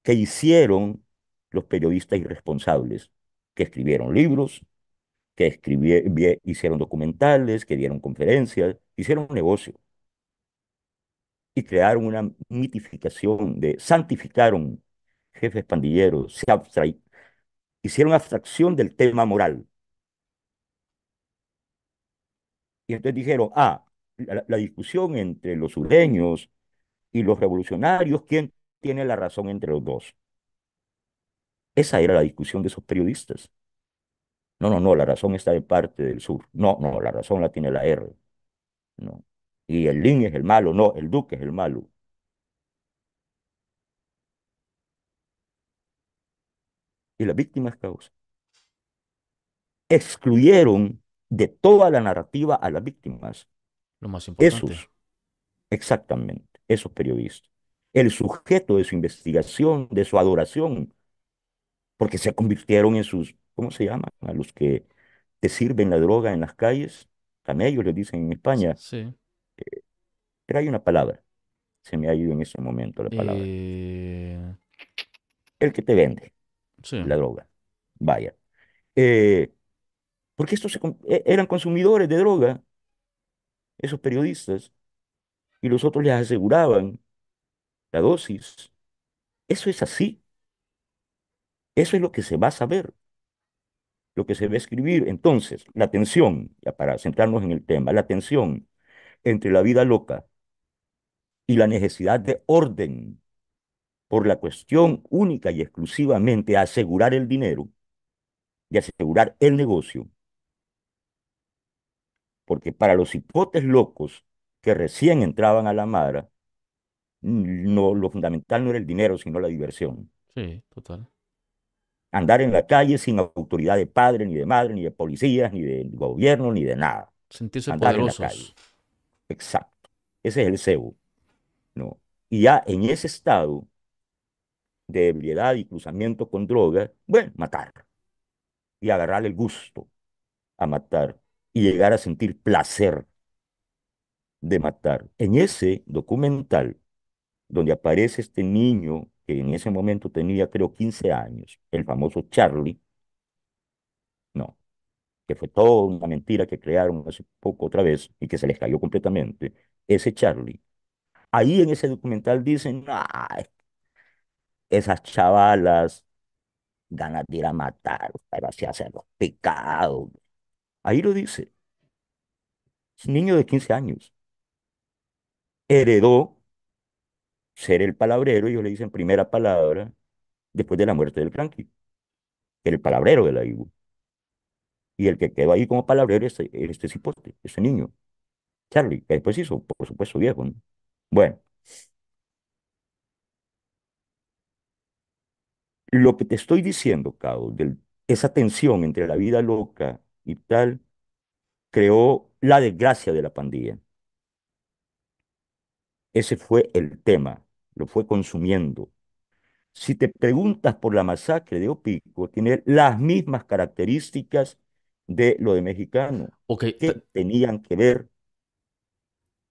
que hicieron los periodistas irresponsables, que escribieron libros, que hicieron documentales, que dieron conferencias, hicieron un negocio y crearon una mitificación, de, santificaron jefes pandilleros, se, hicieron abstracción del tema moral. Y entonces dijeron, ah, la, discusión entre los sureños y los revolucionarios, ¿quién tiene la razón entre los dos? Esa era la discusión de esos periodistas. No, no, no, la razón está en parte del sur. No, no, la razón la tiene la R. No. Y el Lin es el malo, no, el Duque es el malo. y las víctimas causa. Excluyeron de toda la narrativa a las víctimas. Lo más importante. exactamente, esos periodistas. El sujeto de su investigación, de su adoración, porque se convirtieron en sus, ¿cómo se llama? A los que te sirven la droga en las calles, ellos le dicen en España. Sí. Eh, pero hay una palabra, se me ha ido en ese momento la palabra. Eh. El que te vende la droga. Vaya. Eh, porque estos e, eran consumidores de droga, esos periodistas, y los otros les aseguraban la dosis. Eso es así. Eso es lo que se va a saber, lo que se va a escribir. Entonces, la tensión, ya para centrarnos en el tema, la tensión entre la vida loca y la necesidad de orden por la cuestión única y exclusivamente a asegurar el dinero y asegurar el negocio. Porque para los hipotes locos que recién entraban a la madra, no, lo fundamental no era el dinero, sino la diversión. Sí, total. Andar en la calle sin autoridad de padre, ni de madre, ni de policías, ni de gobierno, ni de nada. Sentirse Andar En la calle. Exacto. Ese es el cebo. ¿no? Y ya en ese estado, de ebriedad y cruzamiento con drogas, bueno, matar y agarrar el gusto a matar y llegar a sentir placer de matar. En ese documental, donde aparece este niño que en ese momento tenía creo 15 años, el famoso Charlie, no, que fue toda una mentira que crearon hace poco otra vez y que se les cayó completamente, ese Charlie. Ahí en ese documental dicen, ah, es esas chavalas, ganas de ir a matar, pero así hacer los pecados. Ahí lo dice. Es un niño de 15 años. Heredó ser el palabrero, ellos le dicen primera palabra, después de la muerte del cranky. el palabrero de la IBU. Y el que quedó ahí como palabrero es este, este cipote, ese niño, Charlie, que después hizo, por supuesto, viejo. Bueno, Lo que te estoy diciendo, Cabo, esa tensión entre la vida loca y tal, creó la desgracia de la pandilla. Ese fue el tema, lo fue consumiendo. Si te preguntas por la masacre de Opico, tiene las mismas características de lo de mexicano. que ¿Qué tenían que ver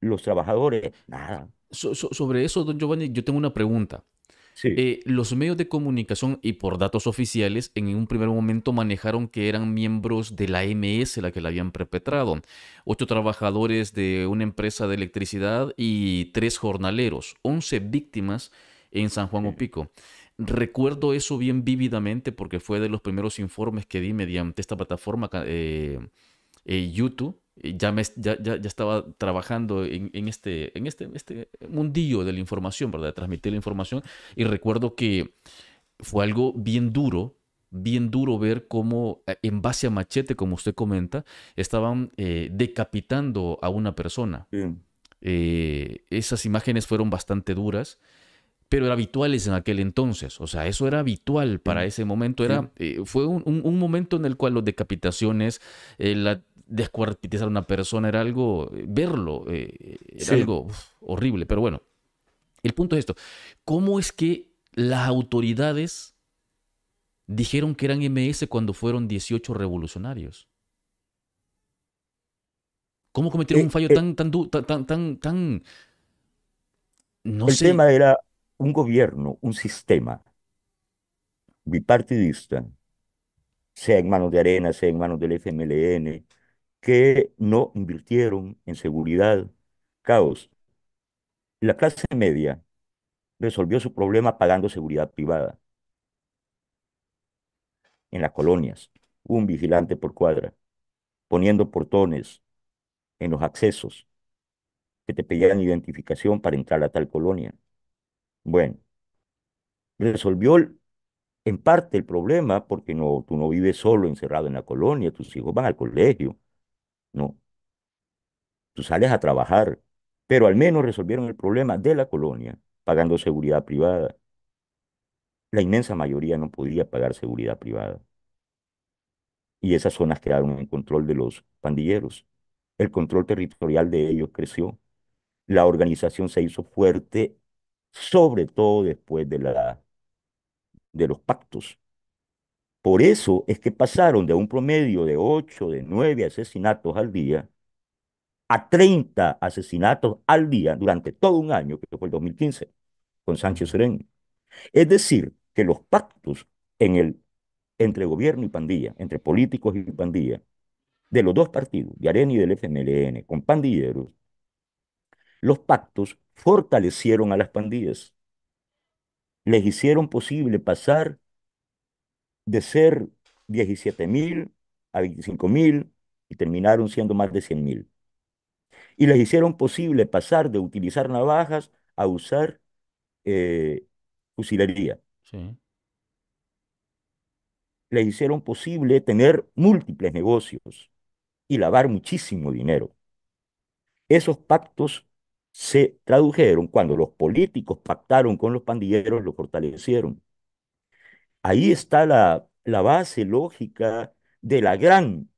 los trabajadores? Nada. sobre eso, don Giovanni, yo tengo una pregunta. Eh, los medios de comunicación, y por datos oficiales, en un primer momento manejaron que eran miembros de la MS la que la habían perpetrado. Ocho trabajadores de una empresa de electricidad y tres jornaleros, once víctimas en San Juan Opico. Recuerdo eso bien vívidamente porque fue de los primeros informes que di mediante esta plataforma eh, eh, YouTube ya, me, ya, estaba trabajando en, este, en este, este mundillo de la información, ¿verdad? De transmitir la información. Y recuerdo que fue algo bien duro, bien duro ver cómo, eh, en base a machete, como usted comenta, estaban eh, decapitando a una persona. Eh, esas imágenes fueron bastante duras pero eran habituales en aquel entonces. O sea, eso era habitual para ese momento. Era, fue un, momento en el cual las decapitaciones, la descuartizar a una persona era algo, eh, verlo, eh, eh, era algo horrible. Pero bueno, el punto es esto. ¿Cómo es que las autoridades dijeron que eran MS cuando fueron 18 revolucionarios? ¿Cómo cometieron un fallo tan, tan, tan, tan, no el tema era un gobierno, un sistema bipartidista, sea en manos de Arena, sea en manos del FMLN, que no invirtieron en seguridad. Caos. La clase media resolvió su problema pagando seguridad privada. En las colonias, un vigilante por cuadra, poniendo portones en los accesos que te pedían identificación para entrar a tal colonia. Bueno, resolvió en parte el problema porque no, tú no vives solo encerrado en la colonia, tus hijos van al colegio, no. Tú sales a trabajar, pero al menos resolvieron el problema de la colonia pagando seguridad privada. La inmensa mayoría no podía pagar seguridad privada. Y esas zonas quedaron en control de los pandilleros. El control territorial de ellos creció. La organización se hizo fuerte, sobre todo después de, la, de los pactos por eso es que pasaron de un promedio de 8, de 9 asesinatos al día a 30 asesinatos al día durante todo un año, que fue el 2015, con Sánchez Serén. Es decir, que los pactos entre gobierno y pandilla, entre políticos y pandilla, de los dos partidos, de Arena y del FMLN, con pandilleros, los pactos fortalecieron a las pandillas. Les hicieron posible pasar de ser 17.000 mil a 25.000 mil y terminaron siendo más de 100.000 mil. Y les hicieron posible pasar de utilizar navajas a usar eh, fusilería. Les hicieron posible tener múltiples negocios y lavar muchísimo dinero. Esos pactos se tradujeron cuando los políticos pactaron con los pandilleros, los fortalecieron. Ahí está la, base lógica de la gran,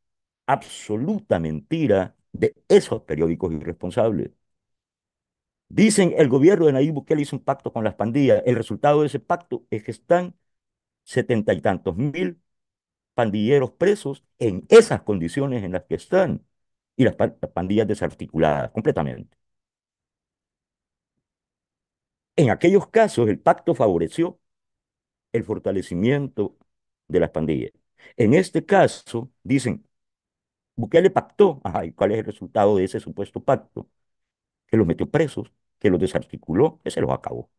absoluta mentira de esos periódicos irresponsables. Dicen el gobierno de Nayib Bukele hizo un pacto con las pandillas. El resultado de ese pacto es que están setenta y tantos mil pandilleros presos en esas condiciones en las que están y las pandillas desarticuladas completamente. En aquellos casos el pacto favoreció el fortalecimiento de las pandillas. En este caso, dicen, Bukele pactó, ajá, ¿y cuál es el resultado de ese supuesto pacto? Que los metió presos, que los desarticuló, que se los acabó.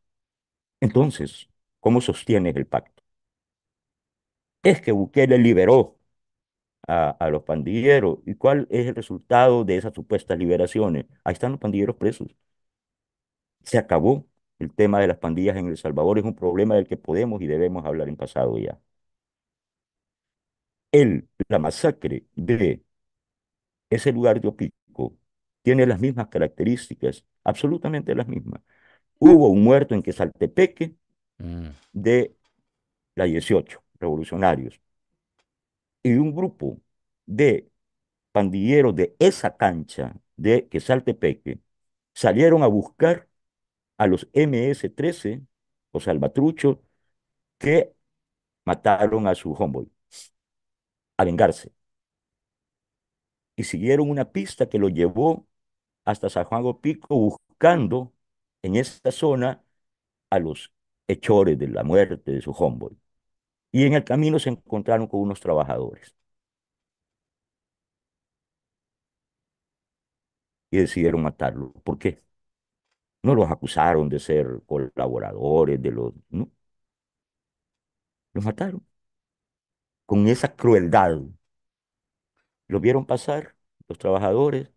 Entonces, ¿cómo sostiene el pacto? Es que Bukele liberó a, a, los pandilleros. ¿Y cuál es el resultado de esas supuestas liberaciones? Ahí están los pandilleros presos. Se acabó el tema de las pandillas en El Salvador es un problema del que podemos y debemos hablar en pasado ya. El, la masacre de ese lugar de Opico tiene las mismas características, absolutamente las mismas. Hubo un muerto en Quesaltepeque mm. de la 18, revolucionarios, y un grupo de pandilleros de esa cancha de Quesaltepeque salieron a buscar a los MS-13, o salvatrucho que mataron a su homeboy, a vengarse. Y siguieron una pista que lo llevó hasta San Juan Pico buscando en esta zona a los hechores de la muerte de su homeboy. Y en el camino se encontraron con unos trabajadores. Y decidieron matarlo. ¿Por qué? No los acusaron de ser colaboradores de los... No. Los mataron. Con esa crueldad. Los vieron pasar los trabajadores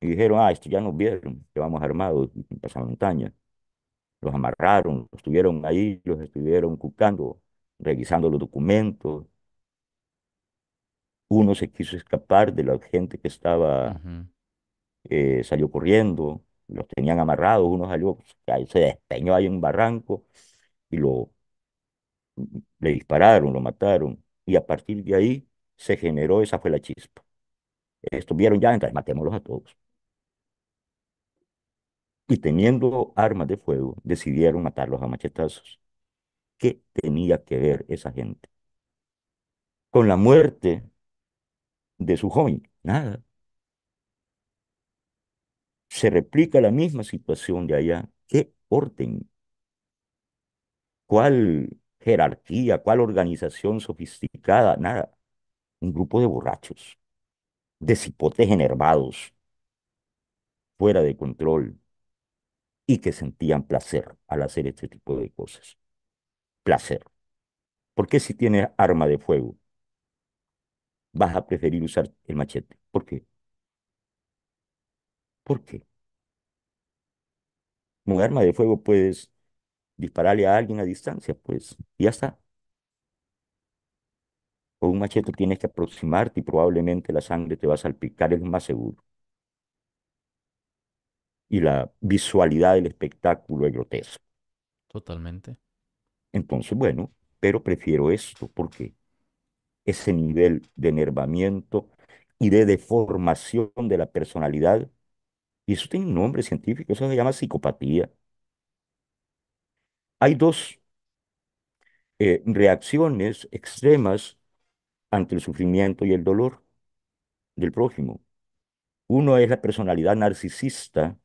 y dijeron, ah, esto ya nos vieron, que vamos armados en montaña. Los amarraron, los estuvieron ahí, los estuvieron cucando, revisando los documentos. Uno se quiso escapar de la gente que estaba, eh, salió corriendo los tenían amarrados, uno salió, se despeñó ahí en un barranco y lo, le dispararon, lo mataron. Y a partir de ahí se generó, esa fue la chispa. Estuvieron ya, entonces matémoslos a todos. Y teniendo armas de fuego, decidieron matarlos a machetazos. ¿Qué tenía que ver esa gente? Con la muerte de su joven, nada se replica la misma situación de allá. ¿Qué orden? ¿Cuál jerarquía? ¿Cuál organización sofisticada? Nada. Un grupo de borrachos, de cipotes enervados, fuera de control y que sentían placer al hacer este tipo de cosas. Placer. ¿Por qué si tienes arma de fuego, vas a preferir usar el machete? ¿Por qué? ¿Por qué? Un arma de fuego puedes dispararle a alguien a distancia, pues y ya está. Con un machete tienes que aproximarte y probablemente la sangre te va a salpicar, es más seguro. Y la visualidad del espectáculo es grotesco. Totalmente. Entonces, bueno, pero prefiero esto porque ese nivel de enervamiento y de deformación de la personalidad y eso tiene un nombre científico, eso se llama psicopatía. Hay dos eh, reacciones extremas ante el sufrimiento y el dolor del prójimo. Uno es la personalidad narcisista,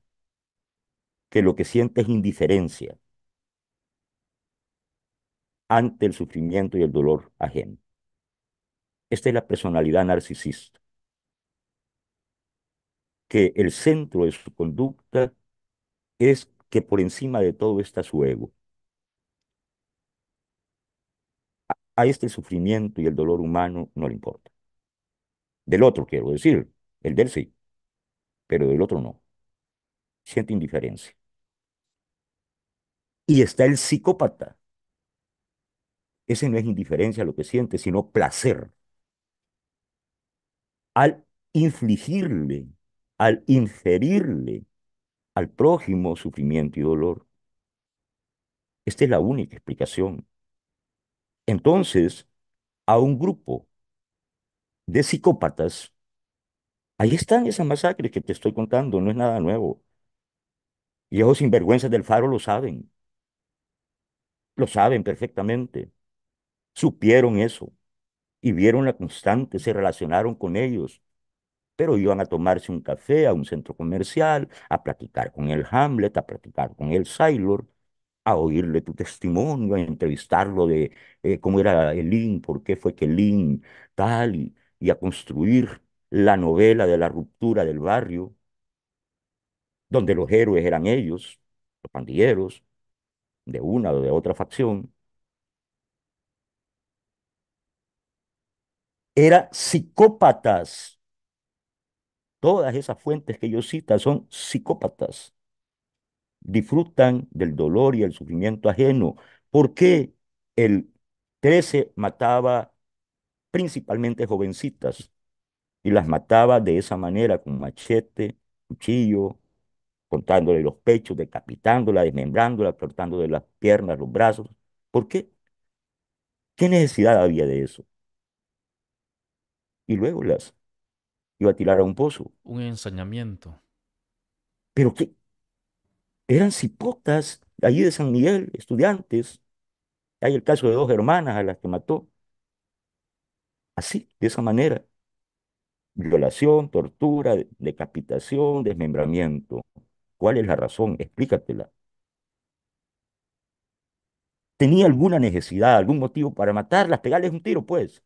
que lo que siente es indiferencia ante el sufrimiento y el dolor ajeno. Esta es la personalidad narcisista que el centro de su conducta es que por encima de todo está su ego. A, este sufrimiento y el dolor humano no le importa. Del otro, quiero decir, el del sí, pero del otro no. Siente indiferencia. Y está el psicópata. Ese no es indiferencia lo que siente, sino placer. Al infligirle al inferirle al prójimo sufrimiento y dolor. Esta es la única explicación. Entonces, a un grupo de psicópatas, ahí están esas masacres que te estoy contando, no es nada nuevo. Y esos sinvergüenzas del faro lo saben. Lo saben perfectamente. Supieron eso y vieron la constante, se relacionaron con ellos pero iban a tomarse un café a un centro comercial, a platicar con el Hamlet, a platicar con el Sailor, a oírle tu testimonio, a entrevistarlo de eh, cómo era el Lin, por qué fue que Lin tal, y, a construir la novela de la ruptura del barrio, donde los héroes eran ellos, los pandilleros, de una o de otra facción. Eran psicópatas Todas esas fuentes que yo cita son psicópatas. Disfrutan del dolor y el sufrimiento ajeno. ¿Por qué el 13 mataba principalmente jovencitas? Y las mataba de esa manera, con machete, cuchillo, cortándole los pechos, decapitándola, desmembrándola, cortándole las piernas, los brazos. ¿Por qué? ¿Qué necesidad había de eso? Y luego las iba a tirar a un pozo. Un ensañamiento. Pero qué eran cipotas allí de San Miguel, estudiantes. Hay el caso de dos hermanas a las que mató. Así, de esa manera. Violación, tortura, decapitación, desmembramiento. ¿Cuál es la razón? Explícatela. ¿Tenía alguna necesidad, algún motivo para matarlas, pegarles un tiro, pues?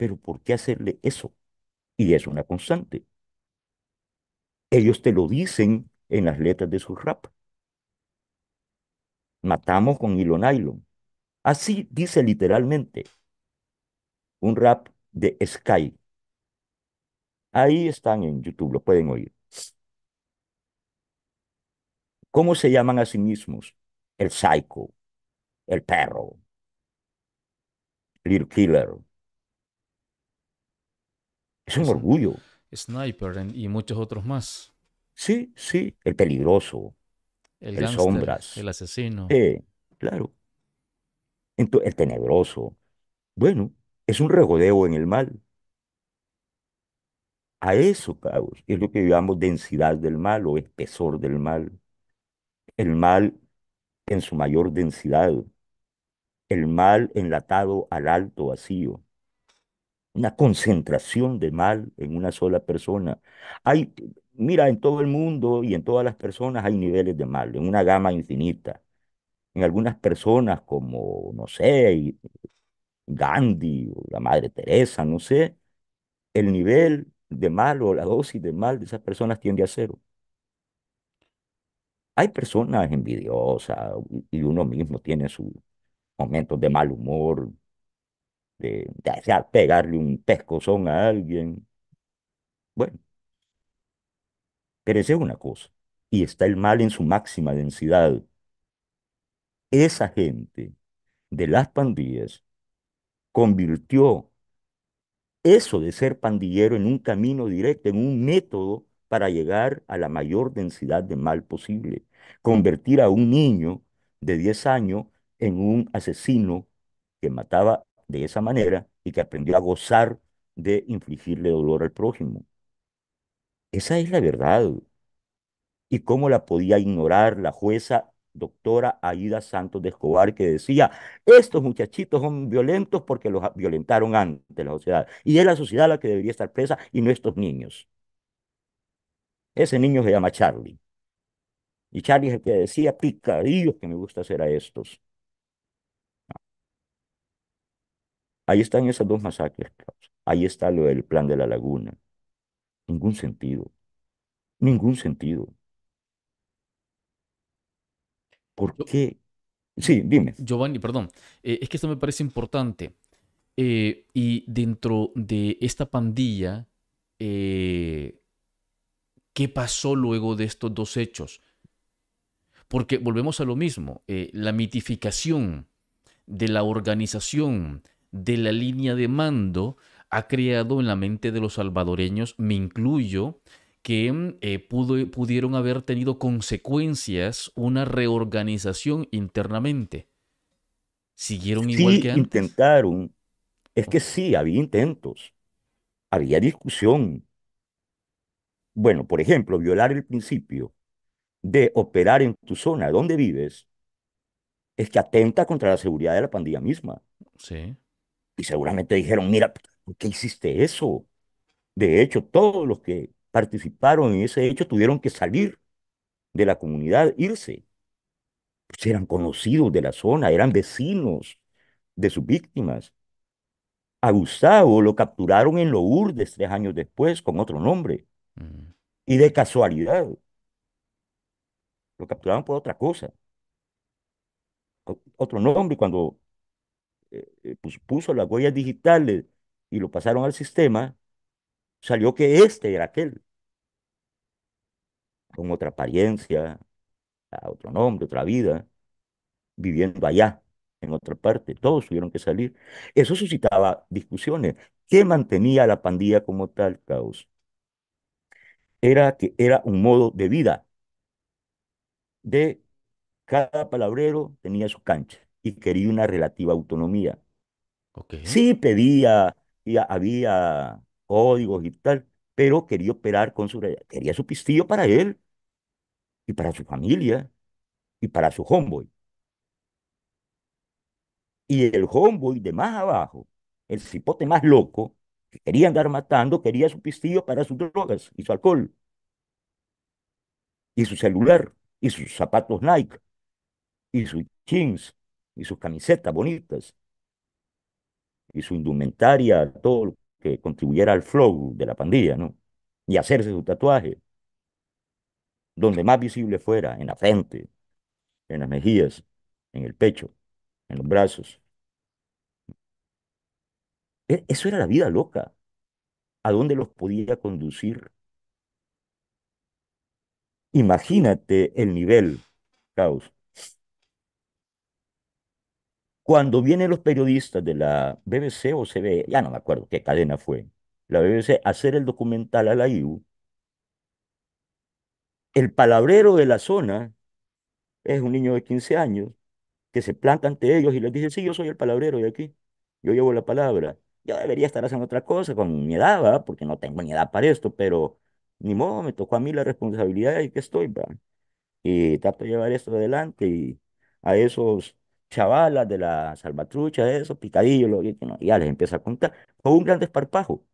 Pero ¿por qué hacerle eso? Y es una constante. Ellos te lo dicen en las letras de su rap. Matamos con hilo nylon. Así dice literalmente un rap de Sky. Ahí están en YouTube, lo pueden oír. ¿Cómo se llaman a sí mismos? El psycho, el perro, Little Killer, es un orgullo. Sniper y muchos otros más. Sí, sí, el peligroso, el, sombras, el asesino. Eh, claro. el tenebroso. Bueno, es un regodeo en el mal. A eso, cabos, es lo que llamamos densidad del mal o espesor del mal. El mal en su mayor densidad. El mal enlatado al alto vacío una concentración de mal en una sola persona. Hay, mira, en todo el mundo y en todas las personas hay niveles de mal, en una gama infinita. En algunas personas como, no sé, Gandhi o la Madre Teresa, no sé, el nivel de mal o la dosis de mal de esas personas tiende a cero. Hay personas envidiosas y uno mismo tiene sus momentos de mal humor, de, pegarle un pescozón a alguien. Bueno, pero es una cosa. Y está el mal en su máxima densidad. Esa gente de las pandillas convirtió eso de ser pandillero en un camino directo, en un método para llegar a la mayor densidad de mal posible. Convertir a un niño de 10 años en un asesino que mataba de esa manera y que aprendió a gozar de infligirle dolor al prójimo. Esa es la verdad. ¿Y cómo la podía ignorar la jueza doctora Aida Santos de Escobar que decía, estos muchachitos son violentos porque los violentaron antes, la sociedad. Y es la sociedad la que debería estar presa y no estos niños. Ese niño se llama Charlie. Y Charlie es el que decía, picadillos que me gusta hacer a estos. Ahí están esas dos masacres. Ahí está lo del plan de la laguna. Ningún sentido. Ningún sentido. ¿Por qué? Sí, dime. Giovanni, perdón. Eh, es que esto me parece importante. Eh, y dentro de esta pandilla, eh, ¿qué pasó luego de estos dos hechos? Porque volvemos a lo mismo, la mitificación de la organización de la línea de mando ha creado en la mente de los salvadoreños, me incluyo, que eh, pudo, pudieron haber tenido consecuencias una reorganización internamente. Siguieron igual que antes. Intentaron. Es que sí, había intentos. Había discusión. Bueno, por ejemplo, violar el principio de operar en tu zona donde vives es que atenta contra la seguridad de la pandilla misma. Sí. Y seguramente dijeron, mira, ¿por qué hiciste eso? De hecho, todos los que participaron en ese hecho tuvieron que salir de la comunidad, irse. Pues eran conocidos de la zona, eran vecinos de sus víctimas. A lo capturaron en Lourdes tres años después con otro nombre. Mm. Y de casualidad. Lo capturaron por otra cosa. otro nombre. Cuando eh, eh, pues, puso las huellas digitales y lo pasaron al sistema, salió que este era aquel, con otra apariencia, otro nombre, otra vida, viviendo allá, en otra parte. Todos tuvieron que salir. Eso suscitaba discusiones. ¿Qué mantenía la pandilla como tal caos? Era que era un modo de vida. De cada palabrero tenía su cancha y quería una relativa autonomía. Sí, pedía, y había códigos y tal, pero quería operar con su, quería su pistillo para él y para su familia y para su homeboy. Y el homeboy de más abajo, el cipote más loco, que quería andar matando, quería su pistillo para sus drogas y su alcohol y su celular y sus zapatos Nike y sus jeans y sus camisetas bonitas y su indumentaria, todo lo que contribuyera al flow de la pandilla, ¿no? Y hacerse su tatuaje, donde más visible fuera, en la frente, en las mejillas, en el pecho, en los brazos. E, eso era la vida loca. ¿A dónde los podía conducir? Imagínate el nivel, caos, cuando vienen los periodistas de la BBC o CBE, ya no me acuerdo qué cadena fue, la BBC, a hacer el documental a la IU, el palabrero de la zona es un niño de 15 años que se planta ante ellos y les dice, sí, yo soy el palabrero de aquí, yo llevo la palabra. Yo debería estar haciendo otra cosa con mi edad, porque no tengo ni edad para esto, pero ni modo, me tocó a mí la responsabilidad y que estoy, ¿verdad? y trato de llevar esto adelante y a esos chavalas de la salvatrucha, eso, picadillo, ya les empieza a contar, con un gran desparpajo.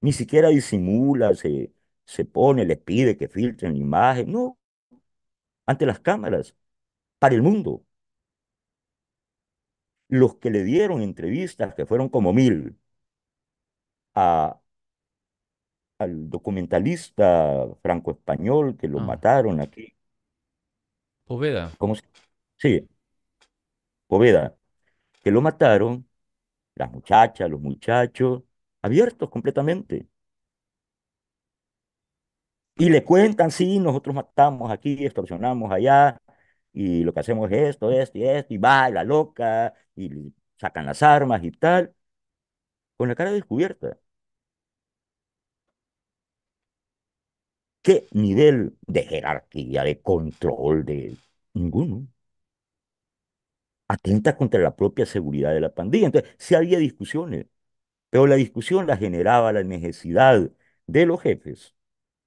Ni siquiera disimula, se, se pone, les pide que filtren la imagen, no, ante las cámaras, para el mundo. Los que le dieron entrevistas, que fueron como mil, a, al documentalista franco-español que lo ah. mataron aquí. Poveda. ¿Cómo Sí, Poveda, pues que lo mataron, las muchachas, los muchachos, abiertos completamente. Y le cuentan, sí, nosotros matamos aquí, extorsionamos allá, y lo que hacemos es esto, esto y esto, y va la loca, y sacan las armas y tal, con la cara descubierta. ¿Qué nivel de jerarquía, de control, de ninguno? atenta contra la propia seguridad de la pandilla. Entonces, sí había discusiones, pero la discusión la generaba la necesidad de los jefes,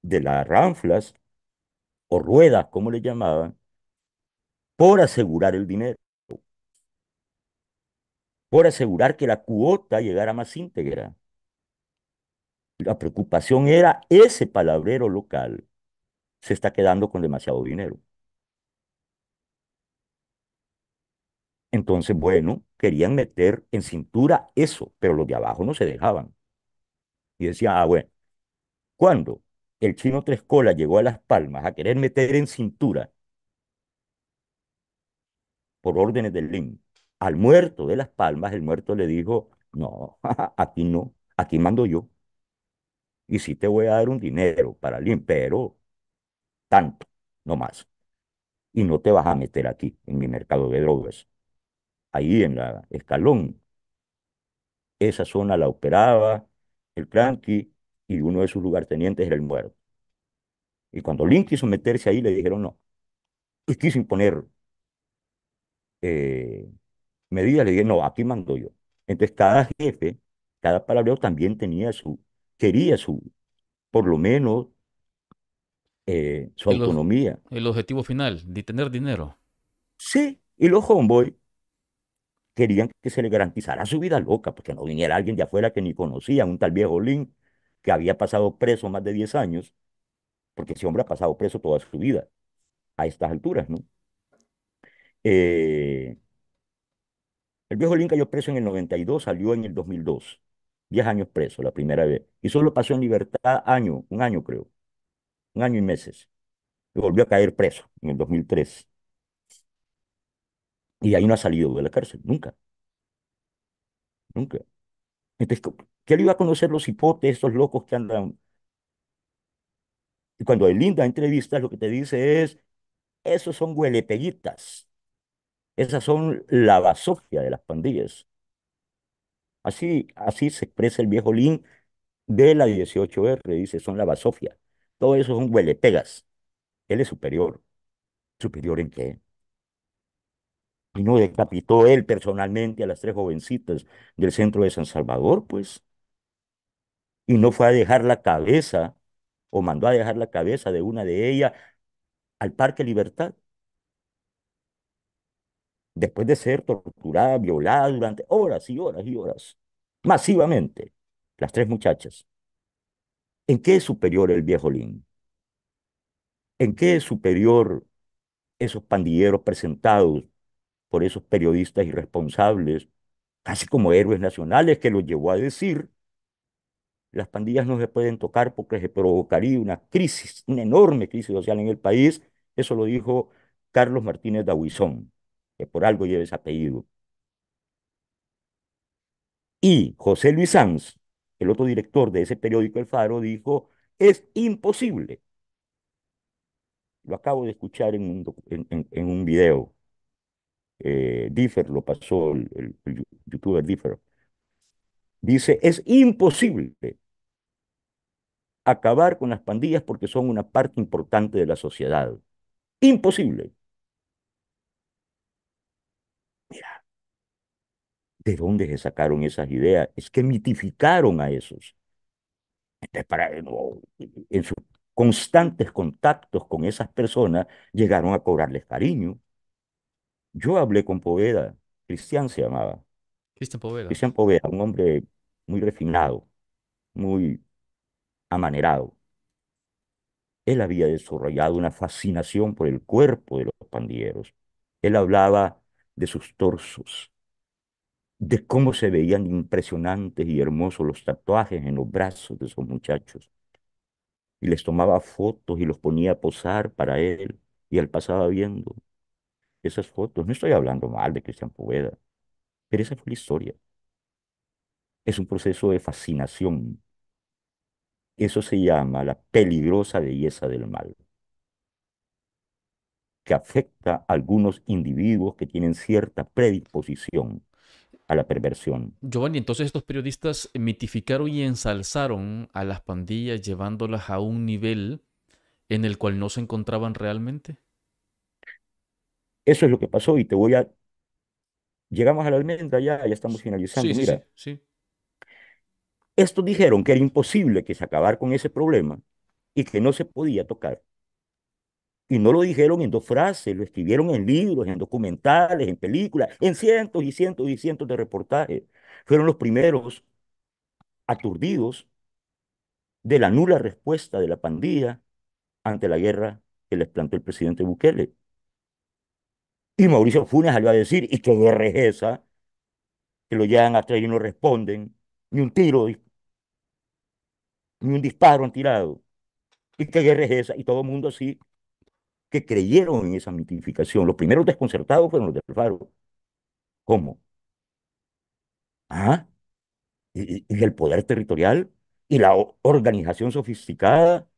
de las ranflas o ruedas, como le llamaban, por asegurar el dinero, por asegurar que la cuota llegara más íntegra. La preocupación era ese palabrero local se está quedando con demasiado dinero. Entonces, bueno, querían meter en cintura eso, pero los de abajo no se dejaban. Y decían, ah, bueno, cuando el chino Tres Colas llegó a Las Palmas a querer meter en cintura, por órdenes del LIN, al muerto de Las Palmas, el muerto le dijo, no, <laughs> aquí no, aquí mando yo. Y sí te voy a dar un dinero para LIN, pero tanto, no más. Y no te vas a meter aquí, en mi mercado de drogas ahí en la escalón. Esa zona la operaba el cranky y uno de sus lugartenientes era el muerto. Y cuando Link quiso meterse ahí, le dijeron no. Y quiso imponer eh, medidas, le dije no, aquí mando yo. Entonces cada jefe, cada palabreo también tenía su, quería su, por lo menos, eh, su autonomía. el objetivo final, de tener dinero. Sí, y los boy querían que se le garantizara su vida loca, porque no viniera alguien de afuera que ni conocía, un tal viejo Lin, que había pasado preso más de 10 años, porque ese hombre ha pasado preso toda su vida, a estas alturas, ¿no? Eh, el viejo Lin cayó preso en el 92, salió en el 2002, 10 años preso la primera vez, y solo pasó en libertad año, un año creo, un año y meses, y volvió a caer preso en el 2003. Y ahí no ha salido de la cárcel, nunca. Nunca. Entonces, ¿qué le iba a conocer los hipotes, estos locos que andan? Y cuando el linda entrevista lo que te dice es, esos son huelepeguitas. Esas son la basofia de las pandillas. Así, así se expresa el viejo Lin de la 18R, dice, son la basofia. Todo eso son huelepegas. Él es superior. ¿Superior en qué? Y no decapitó él personalmente a las tres jovencitas del centro de San Salvador, pues. Y no fue a dejar la cabeza, o mandó a dejar la cabeza de una de ellas al Parque Libertad. Después de ser torturada, violada durante horas y horas y horas, masivamente, las tres muchachas. ¿En qué es superior el viejo Lin? ¿En qué es superior esos pandilleros presentados por esos periodistas irresponsables, casi como héroes nacionales, que lo llevó a decir, las pandillas no se pueden tocar porque se provocaría una crisis, una enorme crisis social en el país. Eso lo dijo Carlos Martínez Dahuizón, que por algo lleva ese apellido. Y José Luis Sanz, el otro director de ese periódico El Faro, dijo, es imposible. Lo acabo de escuchar en un, en un video. Eh, Differ lo pasó el, youtuber Differ, dice, es imposible acabar con las pandillas porque son una parte importante de la sociedad. Imposible. Mira, ¿de dónde se sacaron esas ideas? Es que mitificaron a esos. Este, para, eh, en sus constantes contactos con esas personas, llegaron a cobrarles cariño, yo hablé con Poveda, Cristian se llamaba. Cristian Poveda. Cristian Poveda, un hombre muy refinado, muy amanerado. Él había desarrollado una fascinación por el cuerpo de los pandilleros. Él hablaba de sus torsos, de cómo se veían impresionantes y hermosos los tatuajes en los brazos de esos muchachos. Y les tomaba fotos y los ponía a posar para él y él pasaba viendo esas fotos. No estoy hablando mal de Cristian Poveda, pero esa fue la historia. Es un proceso de fascinación. Eso se llama la peligrosa belleza del mal, que afecta a algunos individuos que tienen cierta predisposición a la perversión. Giovanni, entonces estos periodistas mitificaron y ensalzaron a las pandillas llevándolas a un nivel en el cual no se encontraban realmente. Eso es lo que pasó y te voy a... Llegamos a la almendra ya, ya estamos finalizando. Mira, sí, Estos dijeron que era imposible que se acabara con ese problema y que no se podía tocar. Y no lo dijeron en dos frases, lo escribieron en libros, en documentales, en películas, en cientos y cientos y cientos de reportajes. Fueron los primeros aturdidos de la nula respuesta de la pandilla ante la guerra que les plantó el presidente Bukele. Y Mauricio Funes salió a decir, y qué esa que lo llevan traer y no responden, ni un tiro, ni un disparo han tirado. Y que esa y todo el mundo así, que creyeron en esa mitificación. Los primeros desconcertados fueron los del Faro. ¿Cómo? ¿Ah? ¿Y, y el poder territorial? ¿Y la organización sofisticada?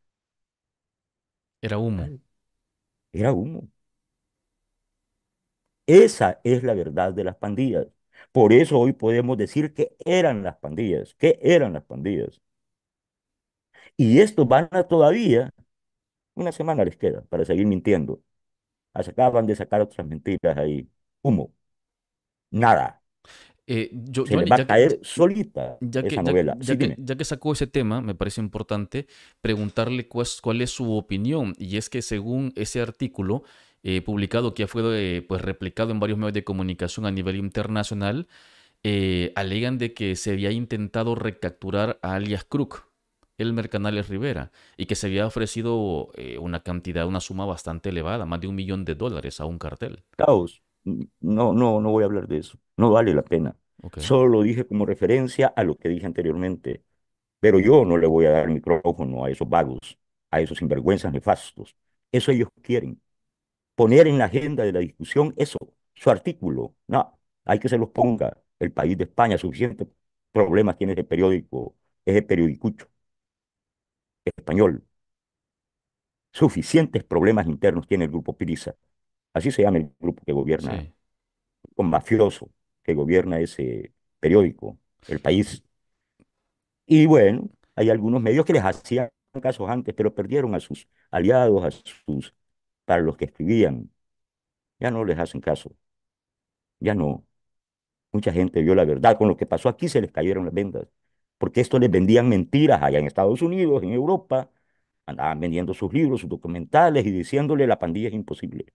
Era humo. Era humo. Esa es la verdad de las pandillas. Por eso hoy podemos decir que eran las pandillas, que eran las pandillas. Y estos van a todavía, una semana les queda para seguir mintiendo. Acaban de sacar otras mentiras ahí. Humo. Nada. Eh, Se va a caer solita ya esa novela. Ya, que, sacó ese tema, me parece importante preguntarle cuál es su opinión. Y es que según ese artículo, eh, publicado que ha sido eh, pues replicado en varios medios de comunicación a nivel internacional, eh, alegan de que se había intentado recapturar a alias Crook, el Mercanales Rivera, y que se había ofrecido una cantidad, una suma bastante elevada, más de un millón de dólares a un cartel. Caos, no, no, no voy a hablar de eso, no vale la pena. Solo lo dije como referencia a lo que dije anteriormente. Pero yo no le voy a dar micrófono a esos vagos, a esos sinvergüenzas nefastos. Eso ellos quieren poner en la agenda de la discusión eso, su artículo. No, hay que se los ponga el país de España, suficientes problemas tiene ese periódico, ese periodicucho español. Suficientes problemas internos tiene el grupo Pirisa. Así se llama el grupo que gobierna, Con mafioso que gobierna ese periódico, el país. Y bueno, hay algunos medios que les hacían casos antes, pero perdieron a sus aliados, a sus para los que escribían. Ya no les hacen caso. Ya no. Mucha gente vio la verdad. Con lo que pasó aquí se les cayeron las vendas. Porque esto les vendían mentiras allá en Estados Unidos, en Europa. Andaban vendiendo sus libros, sus documentales y diciéndole la pandilla es imposible.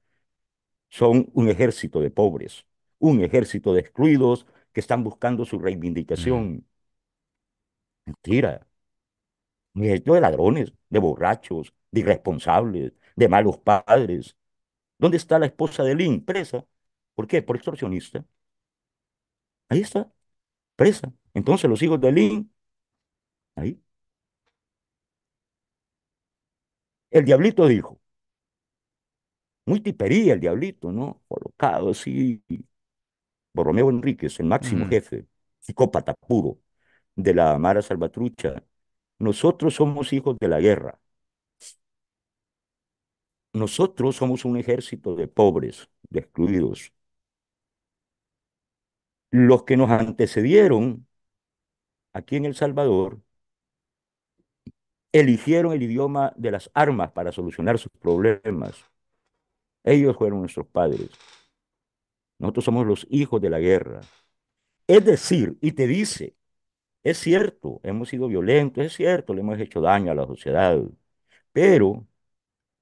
Son un ejército de pobres, un ejército de excluidos que están buscando su reivindicación. Mentira. Un ejército de ladrones, de borrachos, de irresponsables, de malos padres. ¿Dónde está la esposa de Lin? Presa. ¿Por qué? Por extorsionista. Ahí está, presa. Entonces los hijos de Lin, ahí. El diablito dijo, muy tipería el diablito, ¿no? Colocado así. Borromeo Enríquez, el máximo jefe, psicópata puro de la Mara Salvatrucha. Nosotros somos hijos de la guerra. Nosotros somos un ejército de pobres, de excluidos. Los que nos antecedieron aquí en El Salvador eligieron el idioma de las armas para solucionar sus problemas. Ellos fueron nuestros padres. Nosotros somos los hijos de la guerra. Es decir, y te dice, es cierto, hemos sido violentos, es cierto, le hemos hecho daño a la sociedad, pero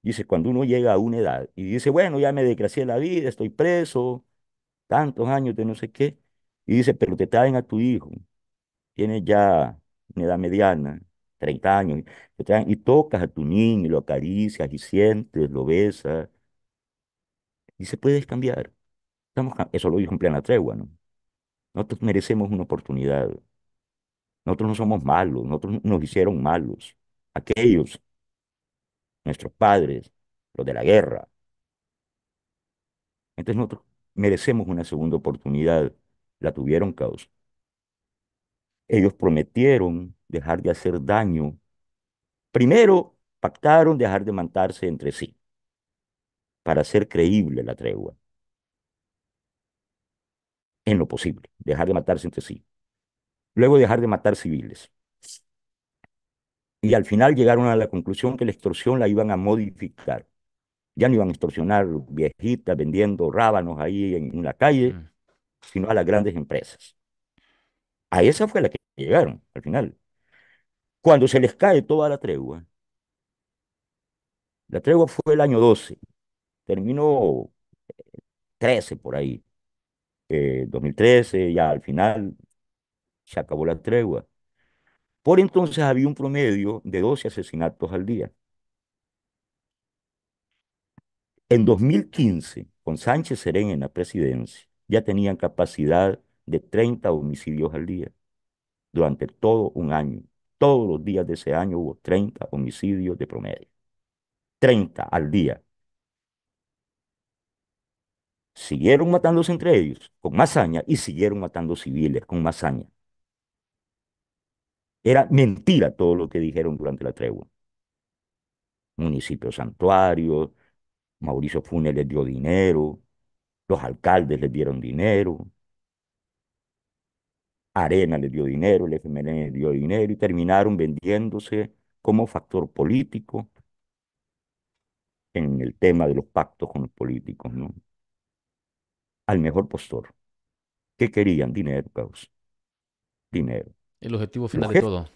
Dice, cuando uno llega a una edad y dice, bueno, ya me desgracié la vida, estoy preso, tantos años de no sé qué, y dice, pero te traen a tu hijo, tiene ya una edad mediana, 30 años, y tocas a tu niño, y lo acaricias y sientes, lo besas, y se puede cambiar. Estamos, eso lo dijo en plena tregua, ¿no? Nosotros merecemos una oportunidad. Nosotros no somos malos, nosotros nos hicieron malos. Aquellos nuestros padres, los de la guerra. Entonces nosotros merecemos una segunda oportunidad. La tuvieron causa. Ellos prometieron dejar de hacer daño. Primero pactaron dejar de matarse entre sí para hacer creíble la tregua. En lo posible, dejar de matarse entre sí. Luego dejar de matar civiles y al final llegaron a la conclusión que la extorsión la iban a modificar. Ya no iban a extorsionar viejitas vendiendo rábanos ahí en, la calle, mm. sino a las grandes empresas. A esa fue la que llegaron al final. Cuando se les cae toda la tregua, la tregua fue el año 12, terminó 13 eh, por ahí, 2013, eh, ya al final se acabó la tregua. Por entonces había un promedio de 12 asesinatos al día. En 2015, con Sánchez Serena en la presidencia, ya tenían capacidad de 30 homicidios al día. Durante todo un año, todos los días de ese año hubo 30 homicidios de promedio. 30 al día. Siguieron matándose entre ellos con más saña y siguieron matando civiles con más saña. Era mentira todo lo que dijeron durante la tregua. Municipios santuarios, Mauricio Funes les dio dinero, los alcaldes les dieron dinero, Arena les dio dinero, el FMLN les dio dinero y terminaron vendiéndose como factor político en el tema de los pactos con los políticos, ¿no? Al mejor postor. ¿Qué querían? Dinero, caos. Dinero. El objetivo final de todo.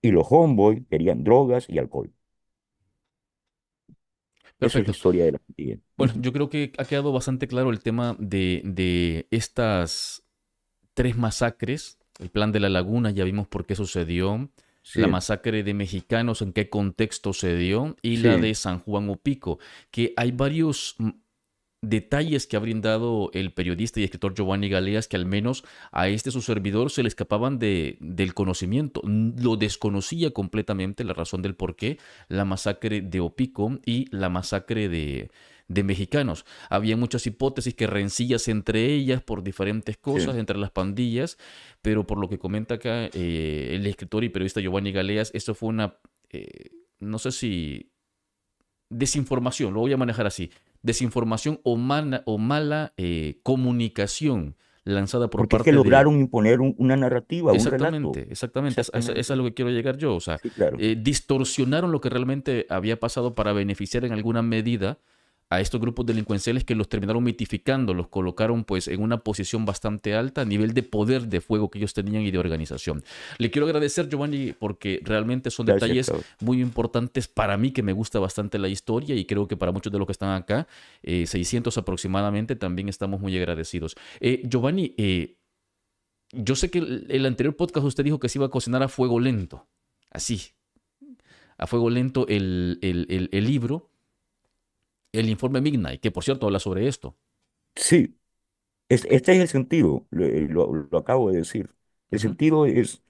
Y los homeboys querían drogas y alcohol. Esa es la historia de la pandilla. Bueno, yo creo que ha quedado bastante claro el tema de, estas tres masacres. El plan de la laguna, ya vimos por qué sucedió. la masacre de mexicanos, en qué contexto se dio, y la de San Juan Opico, que hay varios detalles que ha brindado el periodista y escritor Giovanni Galeas que al menos a este su servidor se le escapaban de, del conocimiento. Lo desconocía completamente la razón del por qué la masacre de Opico y la masacre de, mexicanos. Había muchas hipótesis que rencillas entre ellas por diferentes cosas, entre las pandillas, pero por lo que comenta acá eh, el escritor y periodista Giovanni Galeas, eso fue una, eh, no sé si desinformación, lo voy a manejar así, desinformación o mala, o mala eh, comunicación lanzada por parte de... es que lograron imponer una narrativa, exactamente, Exactamente, exactamente. Eso es a lo que quiero llegar yo. O sea, eh, distorsionaron lo que realmente había pasado para beneficiar en alguna medida a estos grupos delincuenciales que los terminaron mitificando, los colocaron pues en una posición bastante alta a nivel de poder de fuego que ellos tenían y de organización. Le quiero agradecer Giovanni porque realmente son detalles muy importantes para mí que me gusta bastante la historia y creo que para muchos de los que están acá, 600 eh, aproximadamente, también estamos muy agradecidos. Eh, Giovanni, eh, yo sé que el, el anterior podcast usted dijo que se iba a cocinar a fuego lento, así, a fuego lento el, el libro el informe Midnight, que por cierto habla sobre esto. Sí, este es el sentido, lo, eh, acabo de decir. El sentido es,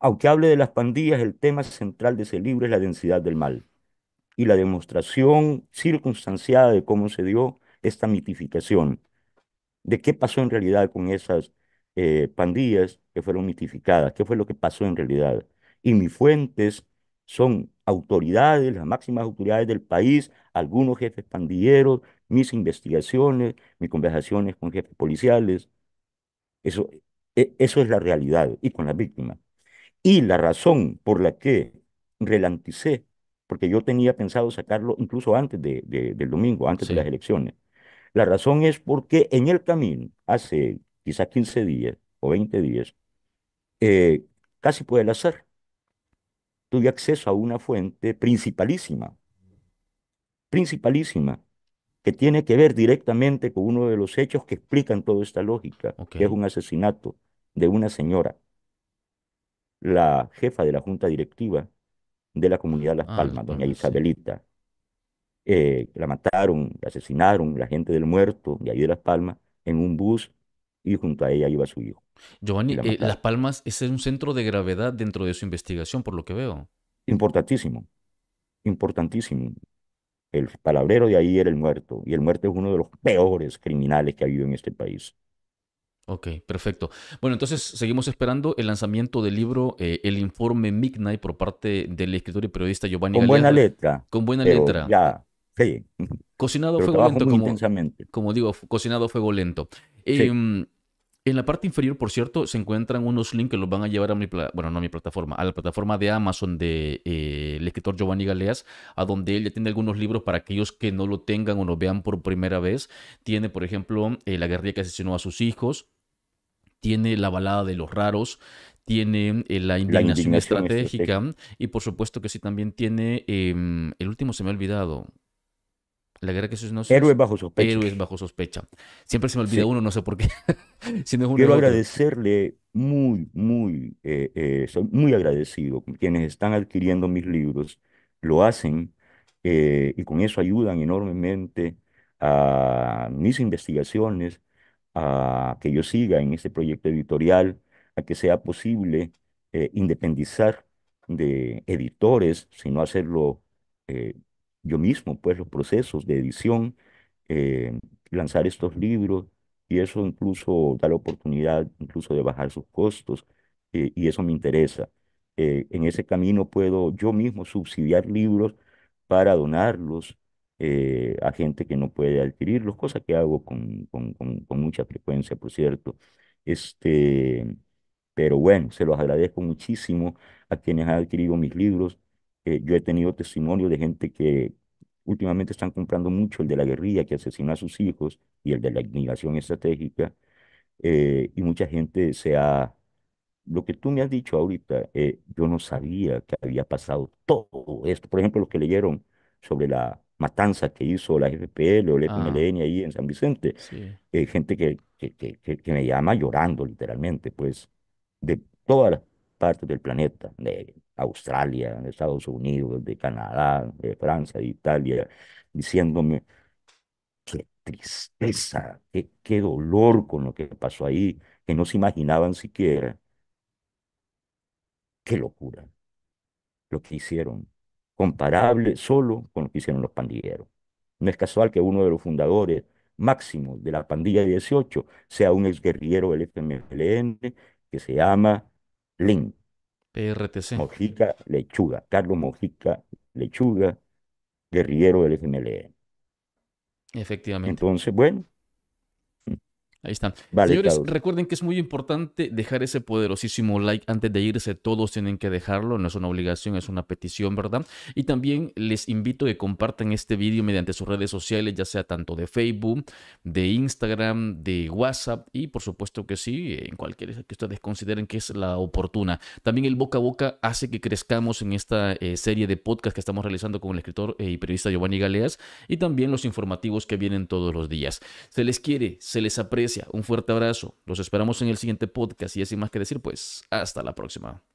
aunque hable de las pandillas, el tema central de ese libro es la densidad del mal y la demostración circunstanciada de cómo se dio esta mitificación, de qué pasó en realidad con esas eh, pandillas que fueron mitificadas, qué fue lo que pasó en realidad. Y mis fuentes son autoridades, las máximas autoridades del país, algunos jefes pandilleros, mis investigaciones, mis conversaciones con jefes policiales. Eso, e, eso es la realidad y con las víctimas. Y la razón por la que relanticé, porque yo tenía pensado sacarlo incluso antes del domingo, antes de las elecciones. La razón es porque en el camino, hace quizás 15 días o 20 días, eh, casi puede el tuve acceso a una fuente principalísima, principalísima, que tiene que ver directamente con uno de los hechos que explican toda esta lógica, que es un asesinato de una señora, la jefa de la junta directiva de la comunidad Las ah, Palmas, doña Isabelita. Eh, la mataron, la asesinaron, la gente del muerto de ahí de Las Palmas, en un bus y junto a ella iba su hijo. Giovanni, eh, Las Palmas es un centro de gravedad dentro de su investigación, por lo que veo. Importantísimo, importantísimo. El palabrero de ahí era el muerto, y el muerto es uno de los peores criminales que ha habido en este país. Ok, perfecto. Bueno, entonces seguimos esperando el lanzamiento del libro eh, El informe Midnight por parte del escritor y periodista Giovanni Con buena letra. Con buena letra. Ya, sí. Cocinado fuego lento, como, digo, cocinado fuego lento. Eh, en la parte inferior, por cierto, se encuentran unos links que los van a llevar a mi, bueno, no a mi plataforma, a la plataforma de Amazon de eh, escritor Giovanni Galeas, a donde él ya tiene algunos libros para aquellos que no lo tengan o lo vean por primera vez. Tiene, por ejemplo, eh, La guerrilla que asesinó a sus hijos, tiene La balada de los raros, tiene eh, la, indignación estratégica, y por supuesto que sí también tiene, em, el último se me ha olvidado, la guerra que no Héroes bajo sospecha. Héroes bajo sospecha. Siempre se me olvida uno, no sé por qué. <laughs> Quiero agradecerle muy, muy, eh, eh, soy muy agradecido. Quienes están adquiriendo mis libros lo hacen eh, y con eso ayudan enormemente a mis investigaciones, a que yo siga en este proyecto editorial, a que sea posible independizar de editores, sino hacerlo yo mismo, pues, los procesos de edición, eh, lanzar estos libros, y eso incluso da la oportunidad incluso de bajar sus costos, eh, y eso me interesa. Eh, en ese camino puedo yo mismo subsidiar libros para donarlos a gente que no puede adquirirlos, cosa que hago con, con, con, con, mucha frecuencia, por cierto. Este, pero bueno, se los agradezco muchísimo a quienes han adquirido mis libros. Eh, yo he tenido testimonio de gente que últimamente están comprando mucho el de la guerrilla que asesina a sus hijos y el de la inmigración estratégica. Eh, y mucha gente se ha... Lo que tú me has dicho ahorita, eh, yo no sabía que había pasado todo esto. Por ejemplo, los que leyeron sobre la matanza que hizo la FPL o la ah. FMLN ahí en San Vicente, gente que que, que, que, me llama llorando literalmente, pues, de todas las partes del planeta, de Australia, de Estados Unidos, de Canadá, de Francia, de Italia, diciéndome qué tristeza, qué, qué dolor con lo que pasó ahí, que no se imaginaban siquiera. Qué locura lo que hicieron, comparable solo con lo que hicieron los pandilleros. No es casual que uno de los fundadores máximos de la pandilla 18 sea un exguerrillero del FMLN que se llama Link. PRTC. Mojica Lechuga, Carlos Mojica Lechuga, guerrillero del FMLN. E. Efectivamente. Entonces, bueno, Ahí están. Señores, recuerden que es muy importante dejar ese poderosísimo like antes de irse. Todos tienen que dejarlo. No es una obligación, es una petición, ¿verdad? Y también les invito a que compartan este video mediante sus redes sociales, ya sea tanto de Facebook, de Instagram, de WhatsApp y por supuesto que sí, en cualquier que ustedes consideren que es la oportuna. También el boca a boca hace que crezcamos en esta eh, serie de podcast que estamos realizando con el escritor eh, y periodista Giovanni Galeas y también los informativos que vienen todos los días. Se les quiere, se les aprecia un fuerte abrazo. Los esperamos en el siguiente podcast y sin más que decir, pues hasta la próxima.